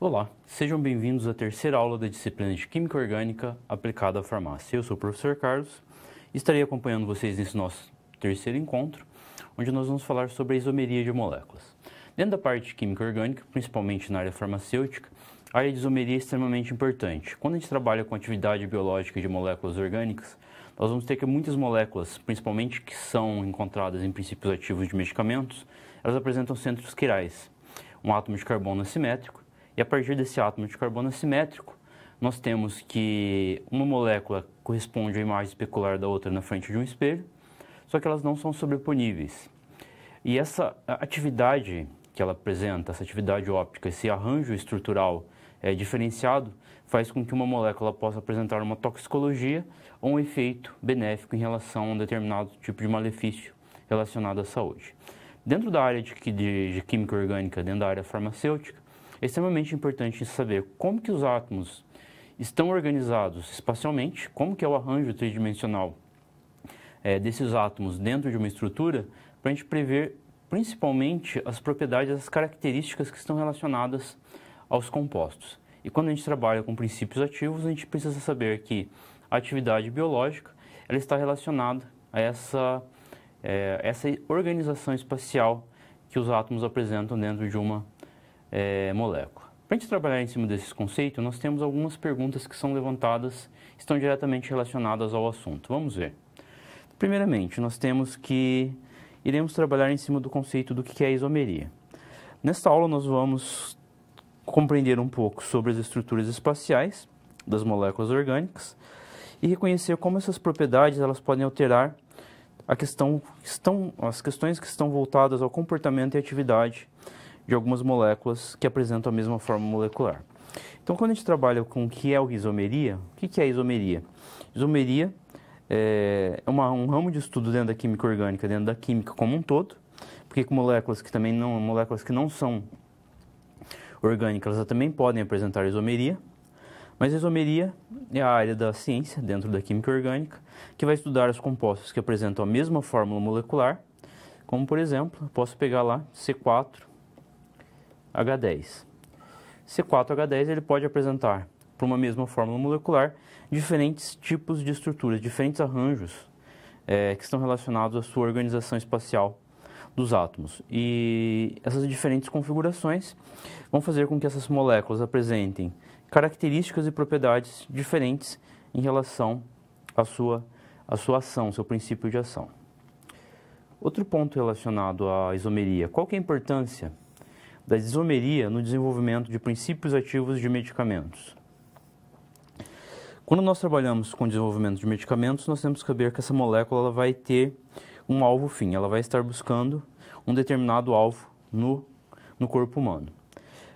Olá, sejam bem-vindos à terceira aula da disciplina de Química Orgânica aplicada à farmácia. Eu sou o professor Carlos e estarei acompanhando vocês nesse nosso terceiro encontro, onde nós vamos falar sobre a isomeria de moléculas. Dentro da parte de Química Orgânica, principalmente na área farmacêutica, a área de isomeria é extremamente importante. Quando a gente trabalha com atividade biológica de moléculas orgânicas, nós vamos ter que muitas moléculas, principalmente que são encontradas em princípios ativos de medicamentos, elas apresentam centros quirais, um átomo de carbono assimétrico e a partir desse átomo de carbono assimétrico, nós temos que uma molécula corresponde à imagem especular da outra na frente de um espelho, só que elas não são sobreponíveis. E essa atividade que ela apresenta, essa atividade óptica, esse arranjo estrutural é, diferenciado, faz com que uma molécula possa apresentar uma toxicologia ou um efeito benéfico em relação a um determinado tipo de malefício relacionado à saúde. Dentro da área de, de, de química orgânica, dentro da área farmacêutica, é extremamente importante saber como que os átomos estão organizados espacialmente, como que é o arranjo tridimensional é, desses átomos dentro de uma estrutura, para a gente prever principalmente as propriedades, as características que estão relacionadas aos compostos. E quando a gente trabalha com princípios ativos, a gente precisa saber que a atividade biológica ela está relacionada a essa, é, essa organização espacial que os átomos apresentam dentro de uma é, molécula. Para a gente trabalhar em cima desses conceitos, nós temos algumas perguntas que são levantadas, estão diretamente relacionadas ao assunto. Vamos ver. Primeiramente, nós temos que iremos trabalhar em cima do conceito do que é isomeria. Nesta aula, nós vamos compreender um pouco sobre as estruturas espaciais das moléculas orgânicas e reconhecer como essas propriedades elas podem alterar a questão, estão, as questões que estão voltadas ao comportamento e atividade de algumas moléculas que apresentam a mesma forma molecular. Então, quando a gente trabalha com o que é a isomeria, o que é isomeria? É isomeria eh, é uma, um ramo de estudo dentro da química orgânica, dentro da química como um todo, porque com moléculas que também não, moléculas que não são orgânicas, elas também podem apresentar isomeria, mas a isomeria é a área da ciência, dentro da química orgânica, que vai estudar os compostos que apresentam a mesma fórmula molecular, como por exemplo, posso pegar lá C4 H10. C4H10 ele pode apresentar, por uma mesma fórmula molecular, diferentes tipos de estruturas, diferentes arranjos é, que estão relacionados à sua organização espacial dos átomos. E essas diferentes configurações vão fazer com que essas moléculas apresentem características e propriedades diferentes em relação à sua, à sua ação, seu princípio de ação. Outro ponto relacionado à isomeria, qual que é a importância da isomeria no desenvolvimento de princípios ativos de medicamentos. Quando nós trabalhamos com desenvolvimento de medicamentos, nós temos que saber que essa molécula vai ter um alvo fim, ela vai estar buscando um determinado alvo no, no corpo humano.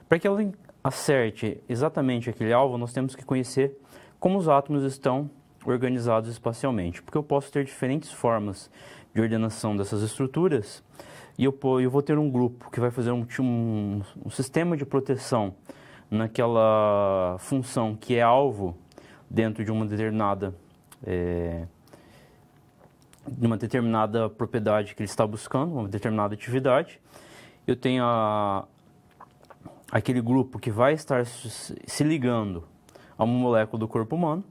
Para que ela acerte exatamente aquele alvo, nós temos que conhecer como os átomos estão organizados espacialmente, porque eu posso ter diferentes formas de ordenação dessas estruturas e eu, eu vou ter um grupo que vai fazer um, um, um sistema de proteção naquela função que é alvo dentro de uma determinada é, de uma determinada propriedade que ele está buscando, uma determinada atividade. Eu tenho a, aquele grupo que vai estar se ligando a uma molécula do corpo humano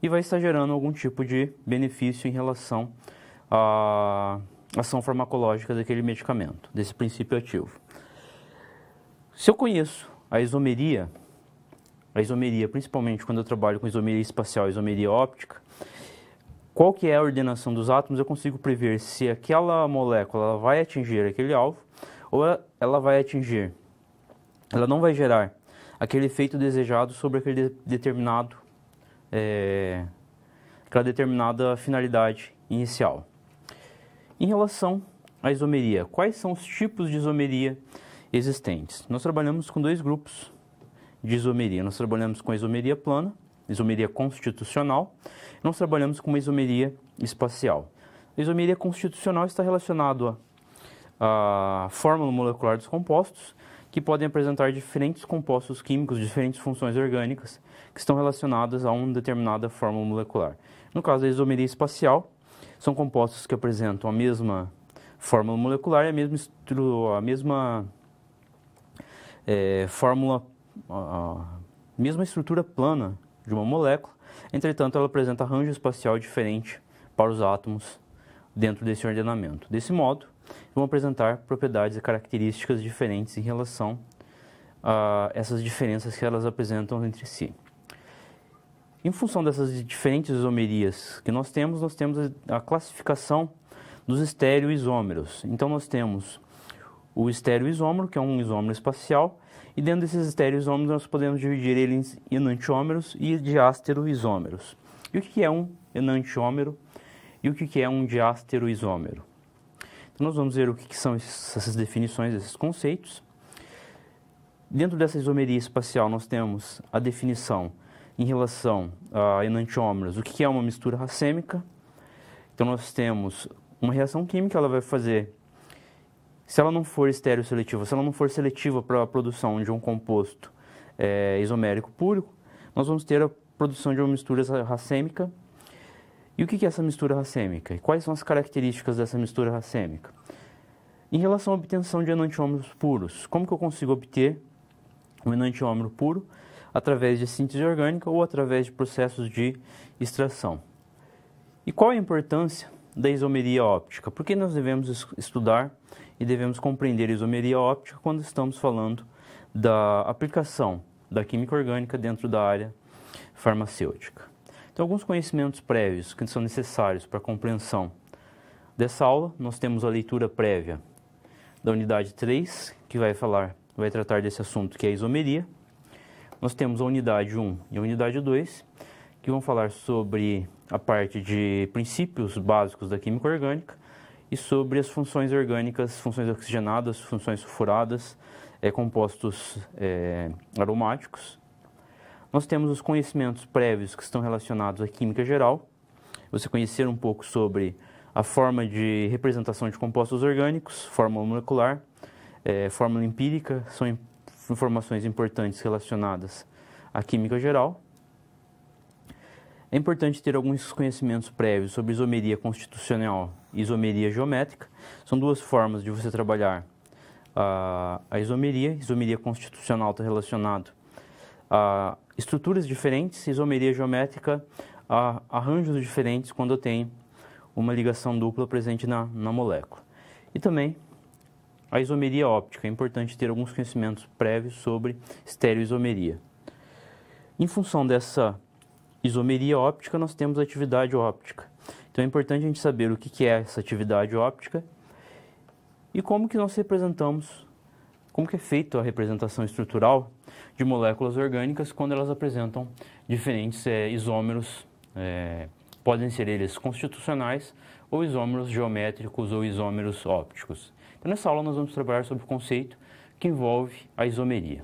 e vai estar gerando algum tipo de benefício em relação a ação farmacológica daquele medicamento, desse princípio ativo. Se eu conheço a isomeria, a isomeria, principalmente quando eu trabalho com isomeria espacial e isomeria óptica, qual que é a ordenação dos átomos, eu consigo prever se aquela molécula vai atingir aquele alvo ou ela vai atingir, ela não vai gerar aquele efeito desejado sobre aquele determinado, é, aquela determinada finalidade inicial. Em relação à isomeria, quais são os tipos de isomeria existentes? Nós trabalhamos com dois grupos de isomeria. Nós trabalhamos com a isomeria plana, isomeria constitucional, e nós trabalhamos com uma isomeria espacial. A isomeria constitucional está relacionada à fórmula molecular dos compostos, que podem apresentar diferentes compostos químicos, diferentes funções orgânicas, que estão relacionadas a uma determinada fórmula molecular. No caso da isomeria espacial, são compostos que apresentam a mesma fórmula molecular e a mesma, a mesma é, fórmula, a mesma estrutura plana de uma molécula, entretanto ela apresenta arranjo espacial diferente para os átomos dentro desse ordenamento. Desse modo, vão apresentar propriedades e características diferentes em relação a essas diferenças que elas apresentam entre si. Em função dessas diferentes isomerias que nós temos, nós temos a classificação dos estereoisômeros. Então nós temos o estereoisômero, que é um isômero espacial, e dentro desses estereoisômeros nós podemos dividir ele em enantiômeros e diásteroisômeros. E o que é um enantiômero e o que é um diásteroisômero? Então nós vamos ver o que são essas definições, esses conceitos. Dentro dessa isomeria espacial nós temos a definição em relação a enantiômeros, o que é uma mistura racêmica. Então, nós temos uma reação química, ela vai fazer, se ela não for estereoseletiva, se ela não for seletiva para a produção de um composto é, isomérico puro, nós vamos ter a produção de uma mistura racêmica. E o que é essa mistura racêmica? E quais são as características dessa mistura racêmica? Em relação à obtenção de enantiômeros puros, como que eu consigo obter um enantiômero puro? através de síntese orgânica ou através de processos de extração. E qual a importância da isomeria óptica? Por que nós devemos estudar e devemos compreender a isomeria óptica quando estamos falando da aplicação da química orgânica dentro da área farmacêutica? Então, alguns conhecimentos prévios que são necessários para a compreensão dessa aula, nós temos a leitura prévia da unidade 3, que vai falar, vai tratar desse assunto que é a isomeria. Nós temos a unidade 1 e a unidade 2, que vão falar sobre a parte de princípios básicos da química orgânica e sobre as funções orgânicas, funções oxigenadas, funções sulfuradas, é, compostos é, aromáticos. Nós temos os conhecimentos prévios que estão relacionados à química geral. Você conhecer um pouco sobre a forma de representação de compostos orgânicos, fórmula molecular, é, fórmula empírica, são informações importantes relacionadas à química geral. É importante ter alguns conhecimentos prévios sobre isomeria constitucional e isomeria geométrica. São duas formas de você trabalhar uh, a isomeria. Isomeria constitucional está relacionado a estruturas diferentes, isomeria geométrica a arranjos diferentes quando tem uma ligação dupla presente na, na molécula. E também a isomeria óptica, é importante ter alguns conhecimentos prévios sobre estereoisomeria. Em função dessa isomeria óptica, nós temos a atividade óptica. Então é importante a gente saber o que é essa atividade óptica e como que nós representamos, como que é feita a representação estrutural de moléculas orgânicas quando elas apresentam diferentes é, isômeros, é, podem ser eles constitucionais ou isômeros geométricos ou isômeros ópticos. Então, nessa aula, nós vamos trabalhar sobre o conceito que envolve a isomeria.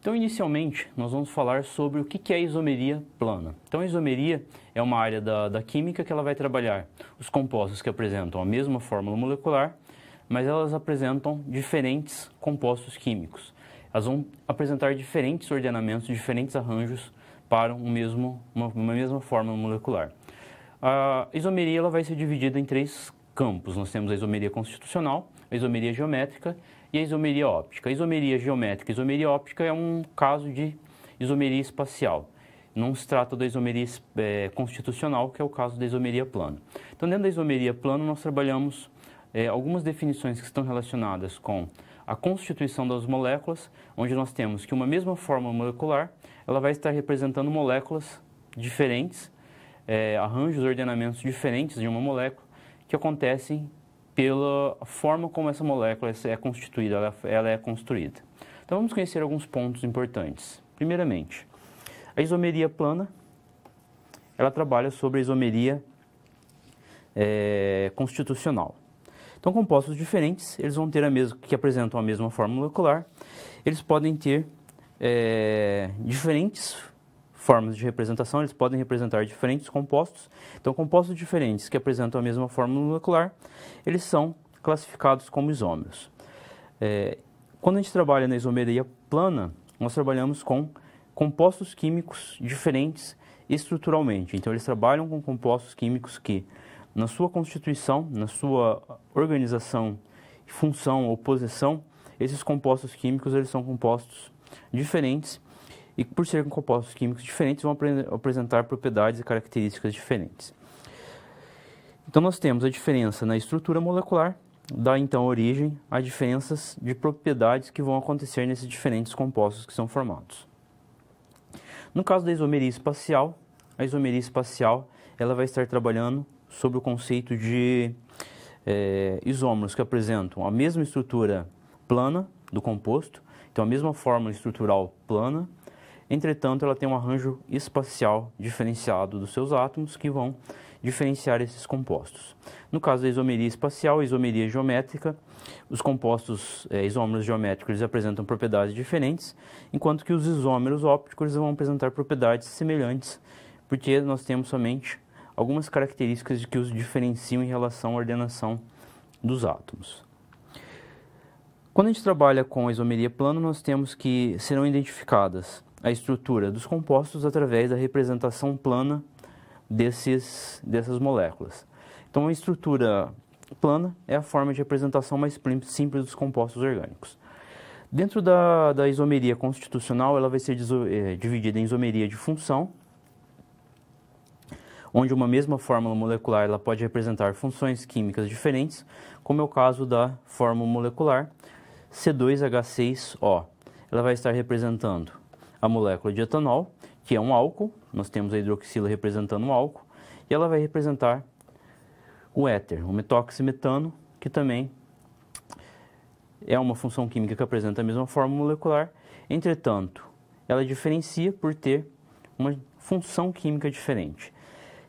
Então, inicialmente, nós vamos falar sobre o que é a isomeria plana. Então, a isomeria é uma área da, da química que ela vai trabalhar os compostos que apresentam a mesma fórmula molecular, mas elas apresentam diferentes compostos químicos. Elas vão apresentar diferentes ordenamentos, diferentes arranjos para um mesmo, uma, uma mesma forma molecular. A isomeria ela vai ser dividida em três campos. Nós temos a isomeria constitucional, a isomeria geométrica e a isomeria óptica. A isomeria geométrica e isomeria óptica é um caso de isomeria espacial. Não se trata da isomeria é, constitucional, que é o caso da isomeria plana. Então, dentro da isomeria plana, nós trabalhamos é, algumas definições que estão relacionadas com a constituição das moléculas, onde nós temos que uma mesma forma molecular ela vai estar representando moléculas diferentes, é, arranjos, ordenamentos diferentes de uma molécula que acontecem pela forma como essa molécula é constituída, ela, ela é construída. Então vamos conhecer alguns pontos importantes. Primeiramente, a isomeria plana, ela trabalha sobre a isomeria é, constitucional. Então, compostos diferentes, eles vão ter a mesma, que apresentam a mesma forma molecular, eles podem ter é, diferentes formas de representação, eles podem representar diferentes compostos. Então, compostos diferentes que apresentam a mesma fórmula molecular, eles são classificados como isômeros. É, quando a gente trabalha na isomeria plana, nós trabalhamos com compostos químicos diferentes estruturalmente. Então, eles trabalham com compostos químicos que, na sua constituição, na sua organização, função ou posição, esses compostos químicos eles são compostos diferentes e por serem compostos químicos diferentes vão apresentar propriedades e características diferentes. Então nós temos a diferença na estrutura molecular, dá então origem a diferenças de propriedades que vão acontecer nesses diferentes compostos que são formados. No caso da isomeria espacial, a isomeria espacial ela vai estar trabalhando sobre o conceito de é, isômeros que apresentam a mesma estrutura plana do composto, tem a mesma fórmula estrutural plana, entretanto, ela tem um arranjo espacial diferenciado dos seus átomos que vão diferenciar esses compostos. No caso da isomeria espacial, isomeria geométrica, os compostos é, isômeros geométricos eles apresentam propriedades diferentes, enquanto que os isômeros ópticos vão apresentar propriedades semelhantes, porque nós temos somente algumas características que os diferenciam em relação à ordenação dos átomos. Quando a gente trabalha com isomeria plana, nós temos que serão identificadas a estrutura dos compostos através da representação plana desses, dessas moléculas. Então, a estrutura plana é a forma de representação mais simples dos compostos orgânicos. Dentro da, da isomeria constitucional, ela vai ser é, dividida em isomeria de função, onde uma mesma fórmula molecular ela pode representar funções químicas diferentes, como é o caso da fórmula molecular C2H6O. Ela vai estar representando a molécula de etanol, que é um álcool, nós temos a hidroxila representando o álcool, e ela vai representar o éter, o metoximetano, que também é uma função química que apresenta a mesma forma molecular, entretanto, ela diferencia por ter uma função química diferente.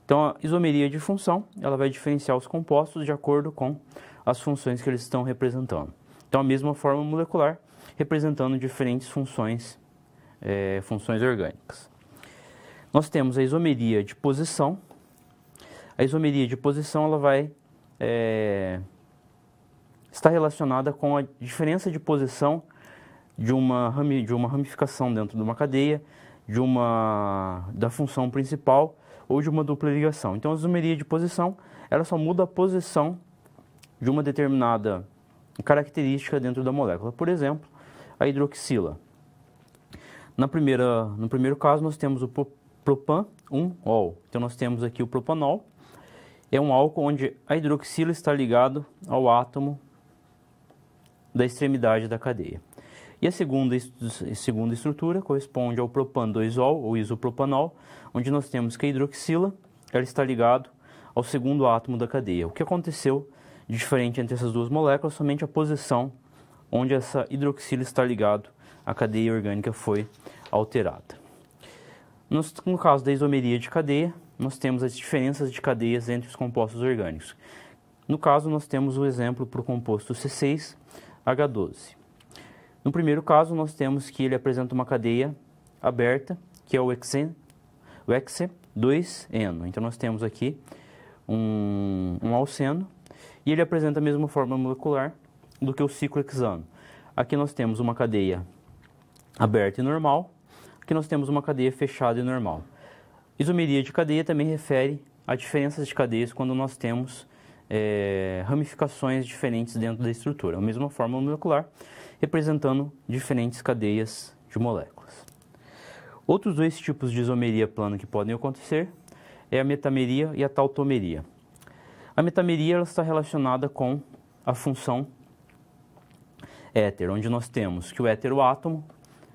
Então, a isomeria de função, ela vai diferenciar os compostos de acordo com as funções que eles estão representando. Então, a mesma forma molecular representando diferentes funções, é, funções orgânicas. Nós temos a isomeria de posição. A isomeria de posição ela vai é, estar relacionada com a diferença de posição de uma, de uma ramificação dentro de uma cadeia, de uma da função principal ou de uma dupla ligação. Então, a isomeria de posição ela só muda a posição de uma determinada característica dentro da molécula. Por exemplo, a hidroxila. Na primeira, no primeiro caso, nós temos o propan-1-ol. Então, nós temos aqui o propanol. É um álcool onde a hidroxila está ligado ao átomo da extremidade da cadeia. E a segunda, a segunda estrutura corresponde ao propan-2-ol, ou isopropanol, onde nós temos que a hidroxila ela está ligado ao segundo átomo da cadeia. O que aconteceu diferente entre essas duas moléculas, somente a posição onde essa hidroxila está ligado à cadeia orgânica foi alterada. no caso da isomeria de cadeia, nós temos as diferenças de cadeias entre os compostos orgânicos. No caso, nós temos o exemplo para o composto C6H12. No primeiro caso, nós temos que ele apresenta uma cadeia aberta, que é o hexe, o hexe 2-eno. Então, nós temos aqui um, um alceno e ele apresenta a mesma forma molecular do que o ciclo hexano. Aqui nós temos uma cadeia aberta e normal, aqui nós temos uma cadeia fechada e normal. Isomeria de cadeia também refere a diferenças de cadeias quando nós temos é, ramificações diferentes dentro da estrutura. A mesma forma molecular, representando diferentes cadeias de moléculas. Outros dois tipos de isomeria plana que podem acontecer é a metameria e a tautomeria. A metameria ela está relacionada com a função éter, onde nós temos que o heteroátomo,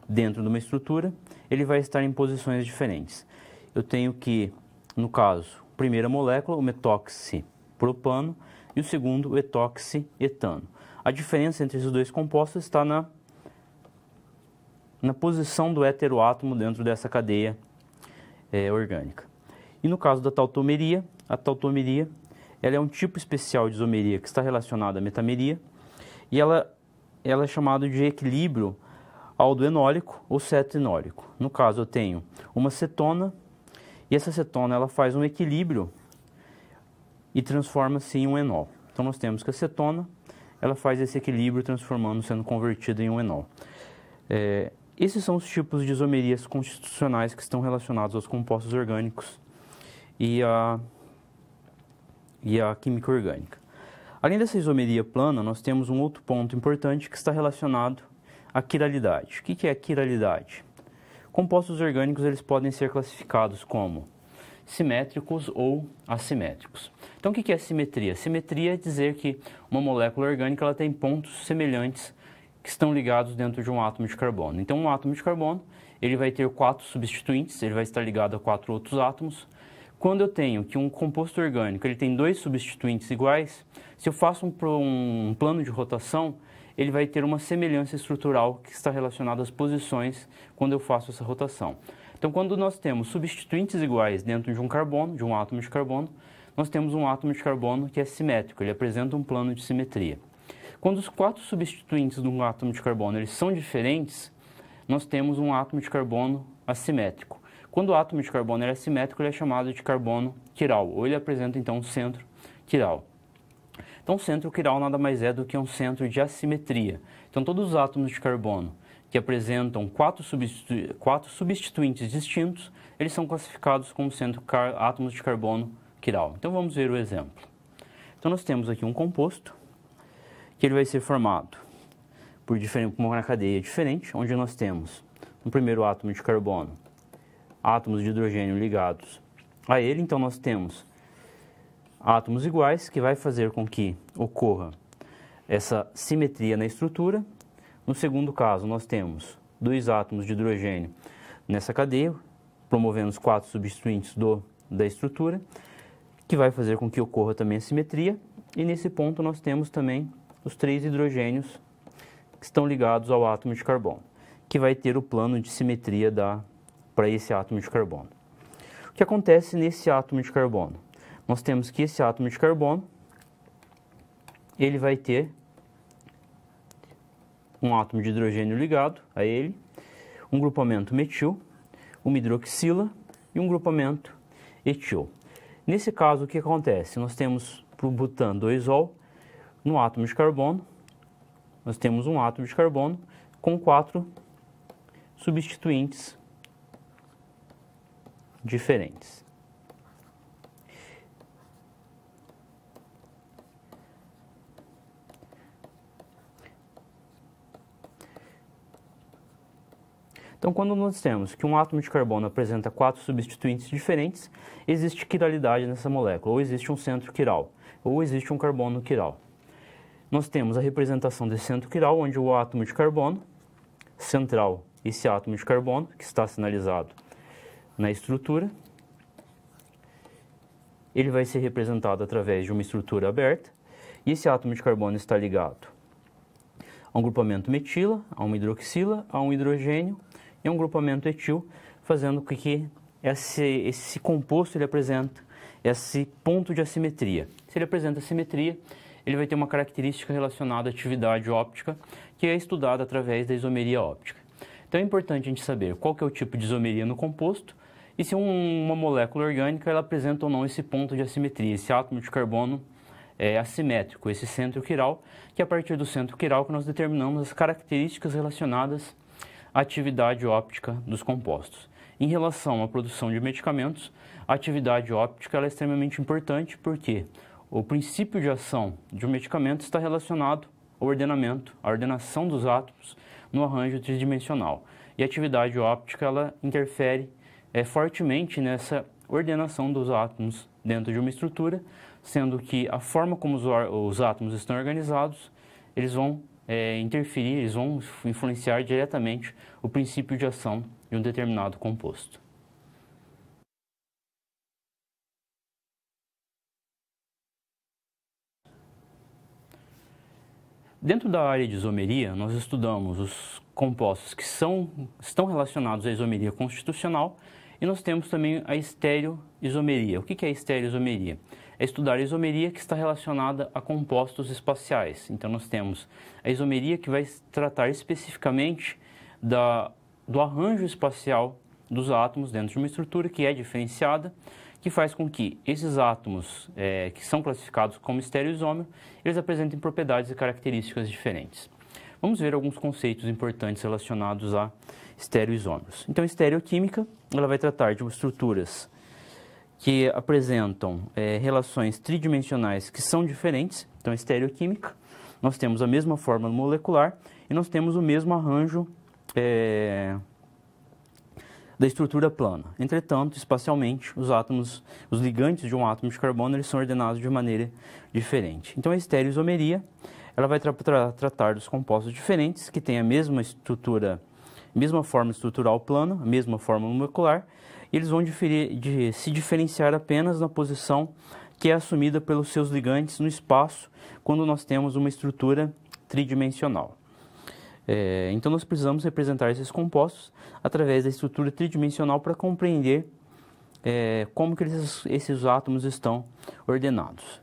dentro de uma estrutura, ele vai estar em posições diferentes. Eu tenho que, no caso, primeira molécula, o metoxi propano, e o segundo, o etoxi etano. A diferença entre esses dois compostos está na, na posição do heteroátomo dentro dessa cadeia é, orgânica. E no caso da tautomeria, a tautomeria ela é um tipo especial de isomeria que está relacionada à metameria e ela, ela é chamada de equilíbrio aldoenólico ou cetoenólico. No caso, eu tenho uma cetona e essa cetona ela faz um equilíbrio e transforma-se em um enol. Então nós temos que a cetona ela faz esse equilíbrio transformando, sendo convertida em um enol. É, esses são os tipos de isomerias constitucionais que estão relacionados aos compostos orgânicos e a e a química orgânica. Além dessa isomeria plana, nós temos um outro ponto importante que está relacionado à quiralidade. O que é a quiralidade? Compostos orgânicos eles podem ser classificados como simétricos ou assimétricos. Então, o que é simetria? Simetria é dizer que uma molécula orgânica ela tem pontos semelhantes que estão ligados dentro de um átomo de carbono. Então, um átomo de carbono ele vai ter quatro substituintes, ele vai estar ligado a quatro outros átomos. Quando eu tenho que um composto orgânico ele tem dois substituintes iguais, se eu faço um, um plano de rotação, ele vai ter uma semelhança estrutural que está relacionada às posições quando eu faço essa rotação. Então, quando nós temos substituintes iguais dentro de um carbono, de um átomo de carbono, nós temos um átomo de carbono que é simétrico, ele apresenta um plano de simetria. Quando os quatro substituintes de um átomo de carbono eles são diferentes, nós temos um átomo de carbono assimétrico. Quando o átomo de carbono é assimétrico, ele é chamado de carbono quiral, ou ele apresenta então um centro quiral. Então, o centro quiral nada mais é do que um centro de assimetria. Então, todos os átomos de carbono que apresentam quatro, substitu quatro substituintes distintos, eles são classificados como centro átomos de carbono quiral. Então, vamos ver o exemplo. Então, nós temos aqui um composto que ele vai ser formado por uma cadeia diferente, onde nós temos no primeiro átomo de carbono átomos de hidrogênio ligados a ele, então nós temos átomos iguais, que vai fazer com que ocorra essa simetria na estrutura. No segundo caso, nós temos dois átomos de hidrogênio nessa cadeia, promovendo os quatro substituintes do, da estrutura, que vai fazer com que ocorra também a simetria. E nesse ponto nós temos também os três hidrogênios que estão ligados ao átomo de carbono, que vai ter o plano de simetria da para esse átomo de carbono. O que acontece nesse átomo de carbono? Nós temos que esse átomo de carbono ele vai ter um átomo de hidrogênio ligado a ele, um grupamento metil, uma hidroxila e um grupamento etil. Nesse caso, o que acontece? Nós temos para o butan 2-ol, no átomo de carbono, nós temos um átomo de carbono com quatro substituintes diferentes. Então, quando nós temos que um átomo de carbono apresenta quatro substituintes diferentes, existe quiralidade nessa molécula, ou existe um centro quiral, ou existe um carbono quiral. Nós temos a representação desse centro quiral, onde o átomo de carbono central, esse átomo de carbono, que está sinalizado na estrutura. Ele vai ser representado através de uma estrutura aberta e esse átomo de carbono está ligado a um grupamento metila, a uma hidroxila, a um hidrogênio e a um grupamento etil, fazendo com que esse, esse composto ele apresente esse ponto de assimetria. Se ele apresenta assimetria, ele vai ter uma característica relacionada à atividade óptica, que é estudada através da isomeria óptica. Então é importante a gente saber qual que é o tipo de isomeria no composto e se um, uma molécula orgânica ela apresenta ou não esse ponto de assimetria, esse átomo de carbono é, assimétrico, esse centro quiral, que é a partir do centro quiral que nós determinamos as características relacionadas à atividade óptica dos compostos. Em relação à produção de medicamentos, a atividade óptica é extremamente importante porque o princípio de ação de um medicamento está relacionado ao ordenamento, à ordenação dos átomos no arranjo tridimensional. E a atividade óptica ela interfere é, fortemente nessa ordenação dos átomos dentro de uma estrutura, sendo que a forma como os, os átomos estão organizados, eles vão é, interferir, eles vão influenciar diretamente o princípio de ação de um determinado composto. Dentro da área de isomeria, nós estudamos os compostos que são, estão relacionados à isomeria constitucional e nós temos também a estereoisomeria. O que é a estereoisomeria? É estudar a isomeria que está relacionada a compostos espaciais. Então, nós temos a isomeria que vai tratar especificamente da, do arranjo espacial dos átomos dentro de uma estrutura que é diferenciada, que faz com que esses átomos é, que são classificados como estereoisômero, eles apresentem propriedades e características diferentes. Vamos ver alguns conceitos importantes relacionados à estereoisômeros. Então, estereoquímica, ela vai tratar de estruturas que apresentam é, relações tridimensionais que são diferentes. Então, estereoquímica, nós temos a mesma fórmula molecular e nós temos o mesmo arranjo é, da estrutura plana. Entretanto, espacialmente, os átomos, os ligantes de um átomo de carbono, eles são ordenados de maneira diferente. Então, a estereoisomeria, ela vai tra tra tratar dos compostos diferentes que têm a mesma estrutura mesma forma estrutural plana, mesma forma molecular, e eles vão diferir, de, se diferenciar apenas na posição que é assumida pelos seus ligantes no espaço quando nós temos uma estrutura tridimensional. É, então, nós precisamos representar esses compostos através da estrutura tridimensional para compreender é, como que esses átomos estão ordenados.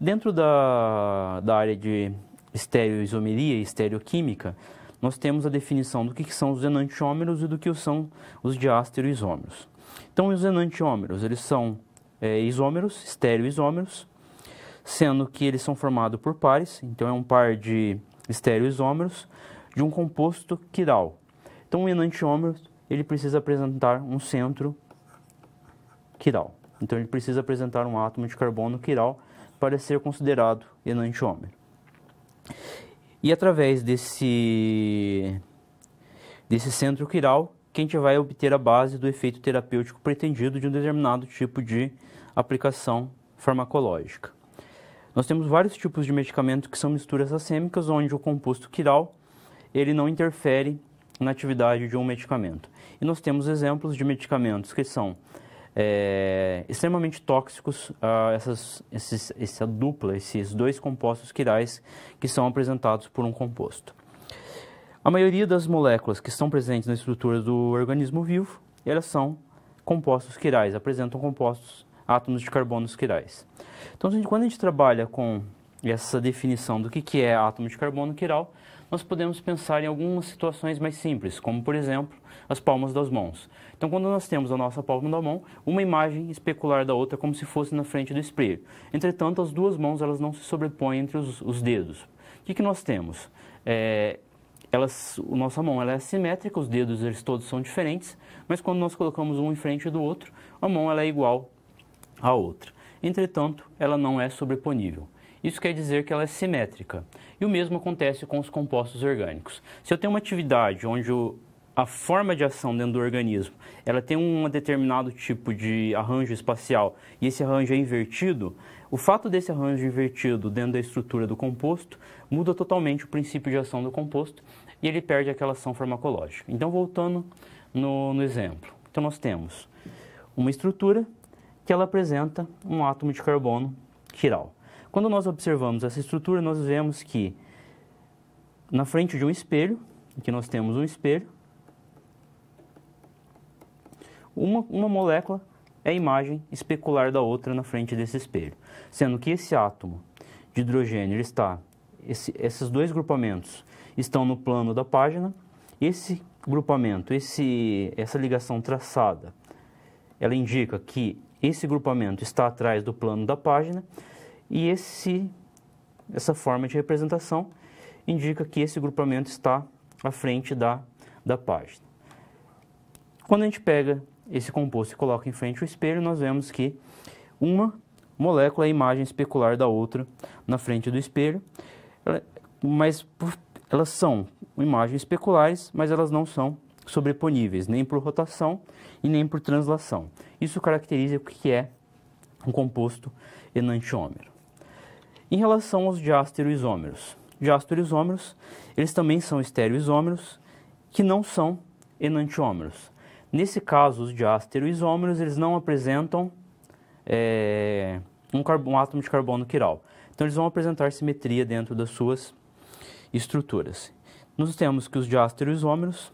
Dentro da, da área de estereoisomeria e estereoquímica, nós temos a definição do que, são os enantiômeros e do que são os diástero Então, os enantiômeros, eles são é, isômeros, estéreoisômeros sendo que eles são formados por pares, então é um par de estéreoisômeros de um composto quiral. Então, o enantiômero, ele precisa apresentar um centro quiral. Então, ele precisa apresentar um átomo de carbono quiral para ser considerado enantiômero. E através desse, desse centro quiral, que a gente vai obter a base do efeito terapêutico pretendido de um determinado tipo de aplicação farmacológica. Nós temos vários tipos de medicamentos que são misturas acêmicas, onde o composto quiral ele não interfere na atividade de um medicamento. E nós temos exemplos de medicamentos que são é, extremamente tóxicos uh, essas, esses, essa dupla, esses dois compostos quirais que são apresentados por um composto. A maioria das moléculas que estão presentes na estrutura do organismo vivo, elas são compostos quirais, apresentam compostos, átomos de carbono quirais. Então, quando a gente trabalha com essa definição do que, que é átomo de carbono quiral, é nós podemos pensar em algumas situações mais simples, como por exemplo as palmas das mãos. Então, quando nós temos a nossa palma da mão, uma imagem especular da outra como se fosse na frente do espelho. Entretanto, as duas mãos elas não se sobrepõem entre os, os dedos. O que, que nós temos? É, elas, a nossa mão ela é assimétrica, os dedos eles todos são diferentes, mas quando nós colocamos um em frente do outro, a mão ela é igual à outra. Entretanto, ela não é sobreponível. Isso quer dizer que ela é simétrica. E o mesmo acontece com os compostos orgânicos. Se eu tenho uma atividade onde o, a forma de ação dentro do organismo ela tem um determinado tipo de arranjo espacial e esse arranjo é invertido, o fato desse arranjo invertido dentro da estrutura do composto muda totalmente o princípio de ação do composto e ele perde aquela ação farmacológica. Então, voltando no, no exemplo. Então, nós temos uma estrutura que ela apresenta um átomo de carbono quiral. Quando nós observamos essa estrutura, nós vemos que na frente de um espelho, aqui nós temos um espelho, uma, uma molécula é a imagem especular da outra na frente desse espelho, sendo que esse átomo de hidrogênio está, esse, esses dois grupamentos estão no plano da página, esse grupamento, esse, essa ligação traçada, ela indica que esse grupamento está atrás do plano da página e esse, essa forma de representação indica que esse grupamento está à frente da, da página. Quando a gente pega esse composto e coloca em frente ao espelho, nós vemos que uma molécula é a imagem especular da outra na frente do espelho, mas elas são imagens especulares, mas elas não são sobreponíveis, nem por rotação e nem por translação. Isso caracteriza o que é um composto enantiômero. Em relação aos diastereoisômeros, diastereoisômeros, eles também são estereoisômeros que não são enantiômeros. Nesse caso, os diastereoisômeros eles não apresentam é, um, um átomo de carbono quiral. Então, eles vão apresentar simetria dentro das suas estruturas. Nós temos que os diastereoisômeros,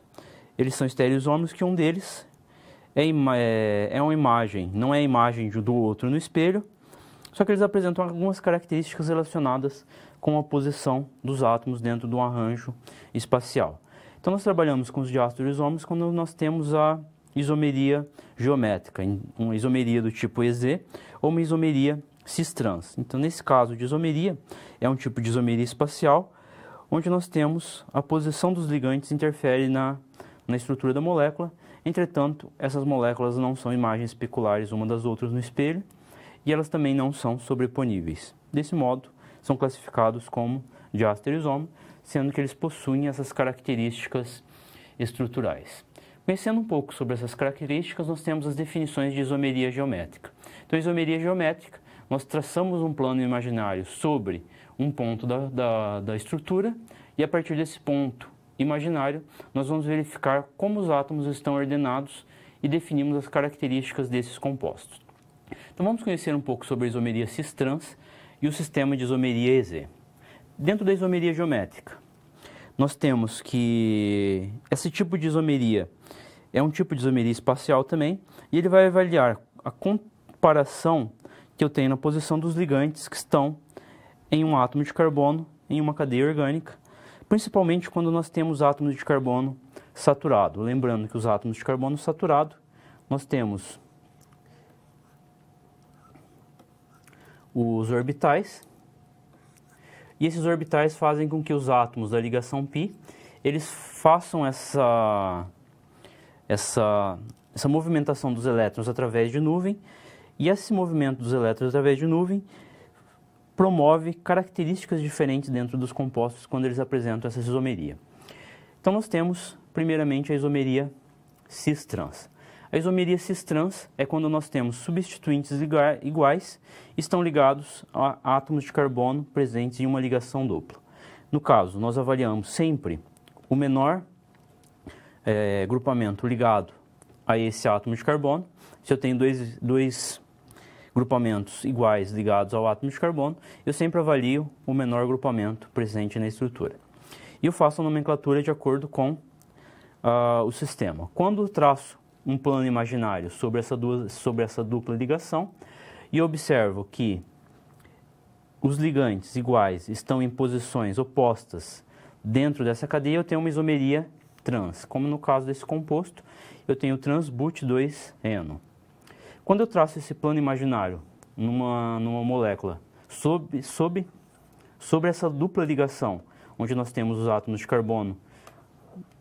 eles são estereoisômeros que um deles é, é, é uma imagem, não é a imagem do outro no espelho, só que eles apresentam algumas características relacionadas com a posição dos átomos dentro do arranjo espacial. Então nós trabalhamos com os diásteros quando nós temos a isomeria geométrica, uma isomeria do tipo EZ ou uma isomeria cis-trans. Então nesse caso de isomeria, é um tipo de isomeria espacial, onde nós temos a posição dos ligantes interfere na, na estrutura da molécula, entretanto essas moléculas não são imagens peculares uma das outras no espelho, e elas também não são sobreponíveis. Desse modo, são classificados como diastereosoma, sendo que eles possuem essas características estruturais. Conhecendo um pouco sobre essas características, nós temos as definições de isomeria geométrica. Então, isomeria geométrica, nós traçamos um plano imaginário sobre um ponto da, da, da estrutura e a partir desse ponto imaginário, nós vamos verificar como os átomos estão ordenados e definimos as características desses compostos. Então vamos conhecer um pouco sobre a isomeria cis-trans e o sistema de isomeria EZ. Dentro da isomeria geométrica, nós temos que esse tipo de isomeria é um tipo de isomeria espacial também, e ele vai avaliar a comparação que eu tenho na posição dos ligantes que estão em um átomo de carbono em uma cadeia orgânica, principalmente quando nós temos átomos de carbono saturado. Lembrando que os átomos de carbono saturado, nós temos os orbitais. E esses orbitais fazem com que os átomos da ligação π, eles façam essa, essa, essa movimentação dos elétrons através de nuvem, e esse movimento dos elétrons através de nuvem promove características diferentes dentro dos compostos quando eles apresentam essa isomeria. Então nós temos, primeiramente, a isomeria cis-trans. A isomeria cis-trans é quando nós temos substituintes iguais e estão ligados a átomos de carbono presentes em uma ligação dupla. No caso, nós avaliamos sempre o menor é, grupamento ligado a esse átomo de carbono. Se eu tenho dois, dois grupamentos iguais ligados ao átomo de carbono, eu sempre avalio o menor grupamento presente na estrutura. E eu faço a nomenclatura de acordo com uh, o sistema. Quando o traço um plano imaginário sobre essa, duas, sobre essa dupla ligação e observo que os ligantes iguais estão em posições opostas dentro dessa cadeia, eu tenho uma isomeria trans. Como no caso desse composto, eu tenho transbut2-eno. Quando eu traço esse plano imaginário numa, numa molécula sob, sob, sobre essa dupla ligação, onde nós temos os átomos de carbono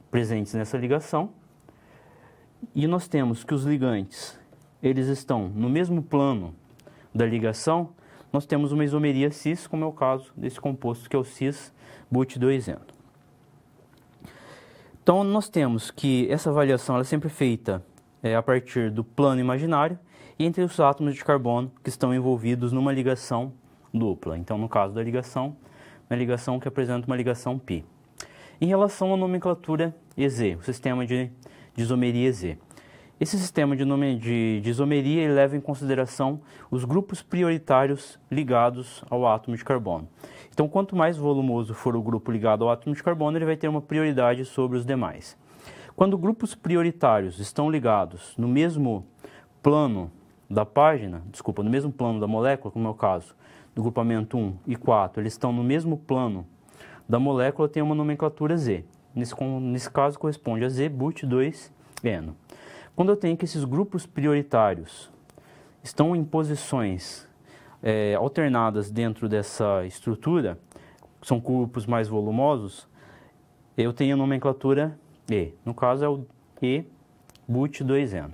presentes nessa ligação, e nós temos que os ligantes, eles estão no mesmo plano da ligação, nós temos uma isomeria cis, como é o caso desse composto que é o cis but 2 eno Então nós temos que essa avaliação ela é sempre feita é, a partir do plano imaginário e entre os átomos de carbono que estão envolvidos numa ligação dupla. Então no caso da ligação, uma ligação que apresenta uma ligação π. Em relação à nomenclatura EZ, o sistema de de isomeria Z. Esse sistema de, nome, de, de isomeria leva em consideração os grupos prioritários ligados ao átomo de carbono. Então, quanto mais volumoso for o grupo ligado ao átomo de carbono, ele vai ter uma prioridade sobre os demais. Quando grupos prioritários estão ligados no mesmo plano da página, desculpa, no mesmo plano da molécula, como é o caso do grupamento 1 e 4, eles estão no mesmo plano da molécula, tem uma nomenclatura Z nesse, nesse caso corresponde a ZBUT2-eno. Quando eu tenho que esses grupos prioritários estão em posições é, alternadas dentro dessa estrutura, são corpos mais volumosos, eu tenho a nomenclatura E. No caso é o E but 2 eno.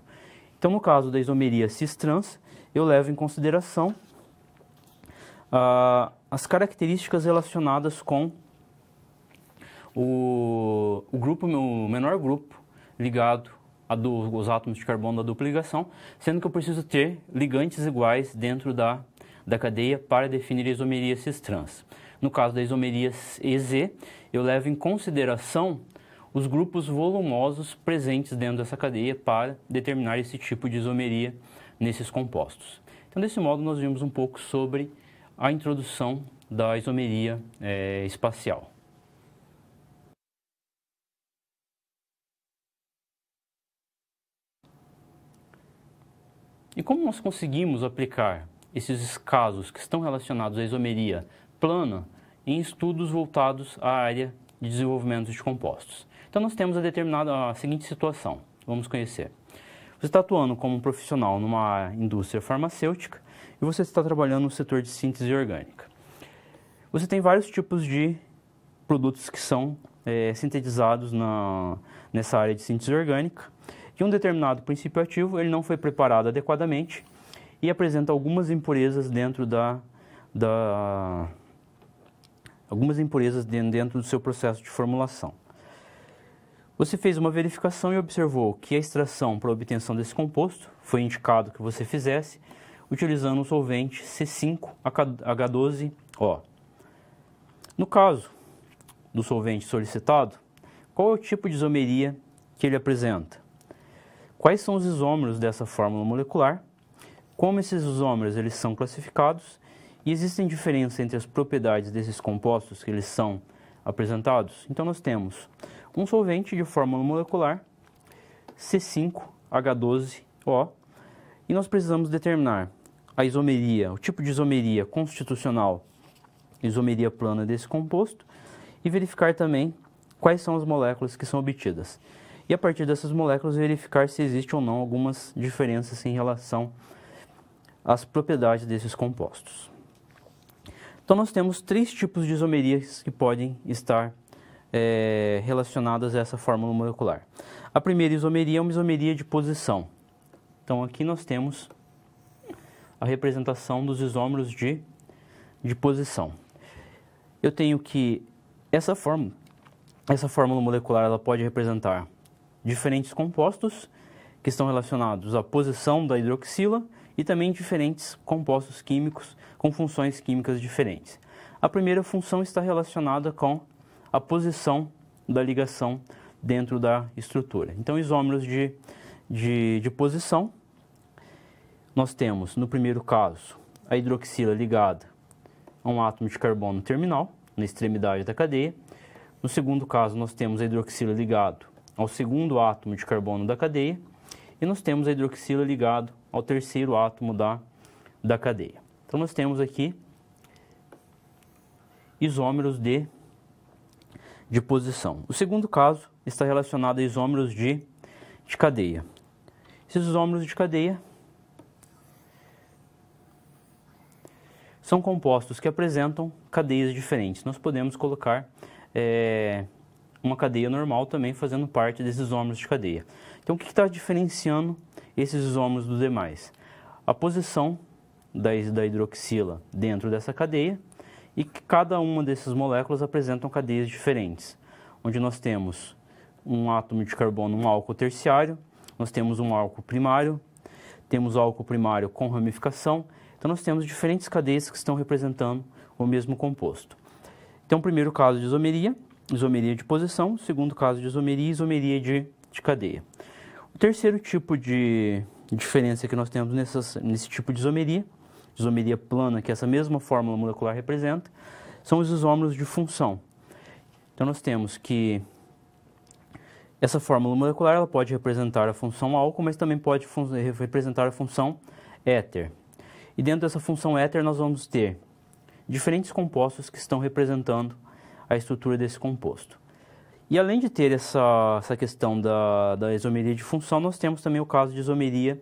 Então, no caso da isomeria cis-trans, eu levo em consideração ah, as características relacionadas com o, o grupo, o menor grupo ligado a do, os átomos de carbono da dupla ligação, sendo que eu preciso ter ligantes iguais dentro da, da cadeia para definir isomerias trans. No caso da isomeria EZ, eu levo em consideração os grupos volumosos presentes dentro dessa cadeia para determinar esse tipo de isomeria nesses compostos. Então, desse modo, nós vimos um pouco sobre a introdução da isomeria é, espacial. E como nós conseguimos aplicar esses casos que estão relacionados à isomeria plana em estudos voltados à área de desenvolvimento de compostos? Então nós temos a determinada a seguinte situação, vamos conhecer. Você está atuando como um profissional numa indústria farmacêutica e você está trabalhando no setor de síntese orgânica. Você tem vários tipos de produtos que são é, sintetizados na, nessa área de síntese orgânica que um determinado princípio ativo ele não foi preparado adequadamente e apresenta algumas impurezas dentro da, da algumas impurezas dentro do seu processo de formulação. Você fez uma verificação e observou que a extração para obtenção desse composto foi indicado que você fizesse utilizando o solvente C5H12O. No caso do solvente solicitado, qual é o tipo de isomeria que ele apresenta? Quais são os isômeros dessa fórmula molecular? Como esses isômeros eles são classificados? E existem diferenças entre as propriedades desses compostos que eles são apresentados? Então nós temos um solvente de fórmula molecular C5H12O e nós precisamos determinar a isomeria, o tipo de isomeria constitucional, isomeria plana desse composto e verificar também quais são as moléculas que são obtidas e a partir dessas moléculas verificar se existe ou não algumas diferenças em relação às propriedades desses compostos. Então nós temos três tipos de isomerias que podem estar é, relacionadas a essa fórmula molecular. A primeira isomeria é uma isomeria de posição. Então aqui nós temos a representação dos isômeros de, de posição. Eu tenho que essa fórmula, essa fórmula molecular ela pode representar diferentes compostos que estão relacionados à posição da hidroxila e também diferentes compostos químicos com funções químicas diferentes. A primeira função está relacionada com a posição da ligação dentro da estrutura. Então, isômeros de, de, de posição, nós temos, no primeiro caso, a hidroxila ligada a um átomo de carbono terminal, na extremidade da cadeia. No segundo caso, nós temos a hidroxila ligado ao segundo átomo de carbono da cadeia e nós temos a hidroxila ligado ao terceiro átomo da, da cadeia. Então, nós temos aqui isômeros de, de posição. O segundo caso está relacionado a isômeros de, de cadeia. Esses isômeros de cadeia são compostos que apresentam cadeias diferentes. Nós podemos colocar é, uma cadeia normal também fazendo parte desses isômeros de cadeia. Então, o que está diferenciando esses isômeros dos demais? A posição da, hidroxila dentro dessa cadeia e que cada uma dessas moléculas apresentam cadeias diferentes, onde nós temos um átomo de carbono, um álcool terciário, nós temos um álcool primário, temos álcool primário com ramificação, então nós temos diferentes cadeias que estão representando o mesmo composto. Então, o primeiro caso de isomeria, isomeria de posição, segundo caso de isomeria, isomeria de, de cadeia. O terceiro tipo de diferença que nós temos nessas, nesse tipo de isomeria, isomeria plana, que essa mesma fórmula molecular representa, são os isômeros de função. Então nós temos que essa fórmula molecular ela pode representar a função álcool, mas também pode representar a função éter. E dentro dessa função éter nós vamos ter diferentes compostos que estão representando a estrutura desse composto. E além de ter essa, essa questão da, da isomeria de função, nós temos também o caso de isomeria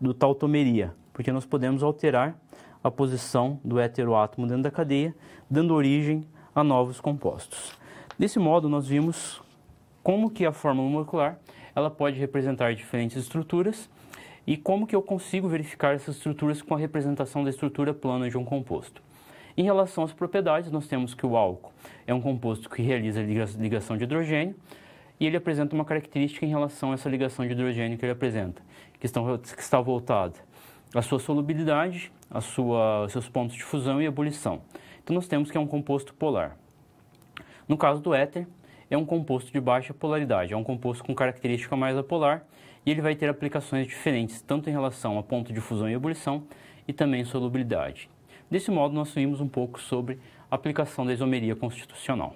do tautomeria, porque nós podemos alterar a posição do heteroátomo dentro da cadeia, dando origem a novos compostos. Desse modo, nós vimos como que a fórmula molecular ela pode representar diferentes estruturas e como que eu consigo verificar essas estruturas com a representação da estrutura plana de um composto. Em relação às propriedades, nós temos que o álcool é um composto que realiza ligação de hidrogênio e ele apresenta uma característica em relação a essa ligação de hidrogênio que ele apresenta, que, estão, que está voltada à sua solubilidade, a sua, aos seus pontos de fusão e ebulição. Então, nós temos que é um composto polar. No caso do éter, é um composto de baixa polaridade, é um composto com característica mais apolar e ele vai ter aplicações diferentes, tanto em relação a ponto de fusão e ebulição e também solubilidade. Desse modo, nós vimos um pouco sobre aplicação da isomeria constitucional.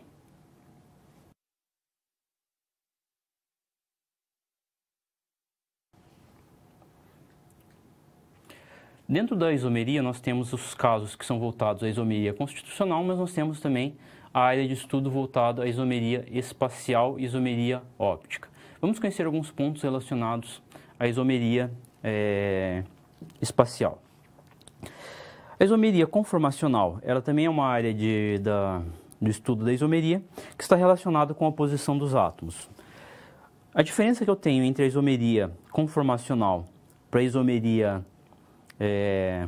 Dentro da isomeria, nós temos os casos que são voltados à isomeria constitucional, mas nós temos também a área de estudo voltada à isomeria espacial e isomeria óptica. Vamos conhecer alguns pontos relacionados à isomeria é, espacial. A isomeria conformacional, ela também é uma área de, da, do estudo da isomeria que está relacionada com a posição dos átomos. A diferença que eu tenho entre a isomeria conformacional para a isomeria, é,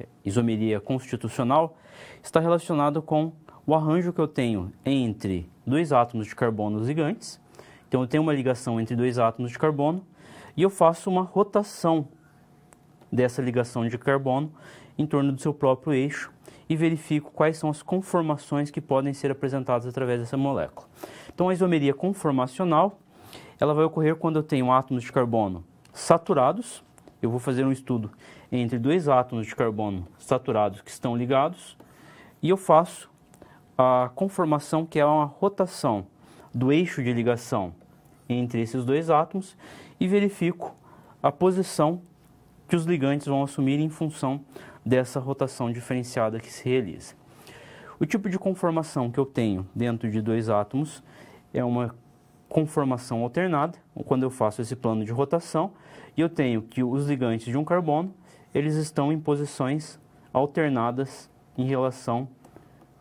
é, isomeria constitucional está relacionada com o arranjo que eu tenho entre dois átomos de carbono ligantes. Então, eu tenho uma ligação entre dois átomos de carbono e eu faço uma rotação dessa ligação de carbono em torno do seu próprio eixo e verifico quais são as conformações que podem ser apresentadas através dessa molécula. Então, a isomeria conformacional ela vai ocorrer quando eu tenho átomos de carbono saturados. Eu vou fazer um estudo entre dois átomos de carbono saturados que estão ligados e eu faço a conformação que é uma rotação do eixo de ligação entre esses dois átomos e verifico a posição que os ligantes vão assumir em função dessa rotação diferenciada que se realiza. O tipo de conformação que eu tenho dentro de dois átomos é uma conformação alternada, quando eu faço esse plano de rotação, e eu tenho que os ligantes de um carbono, eles estão em posições alternadas em relação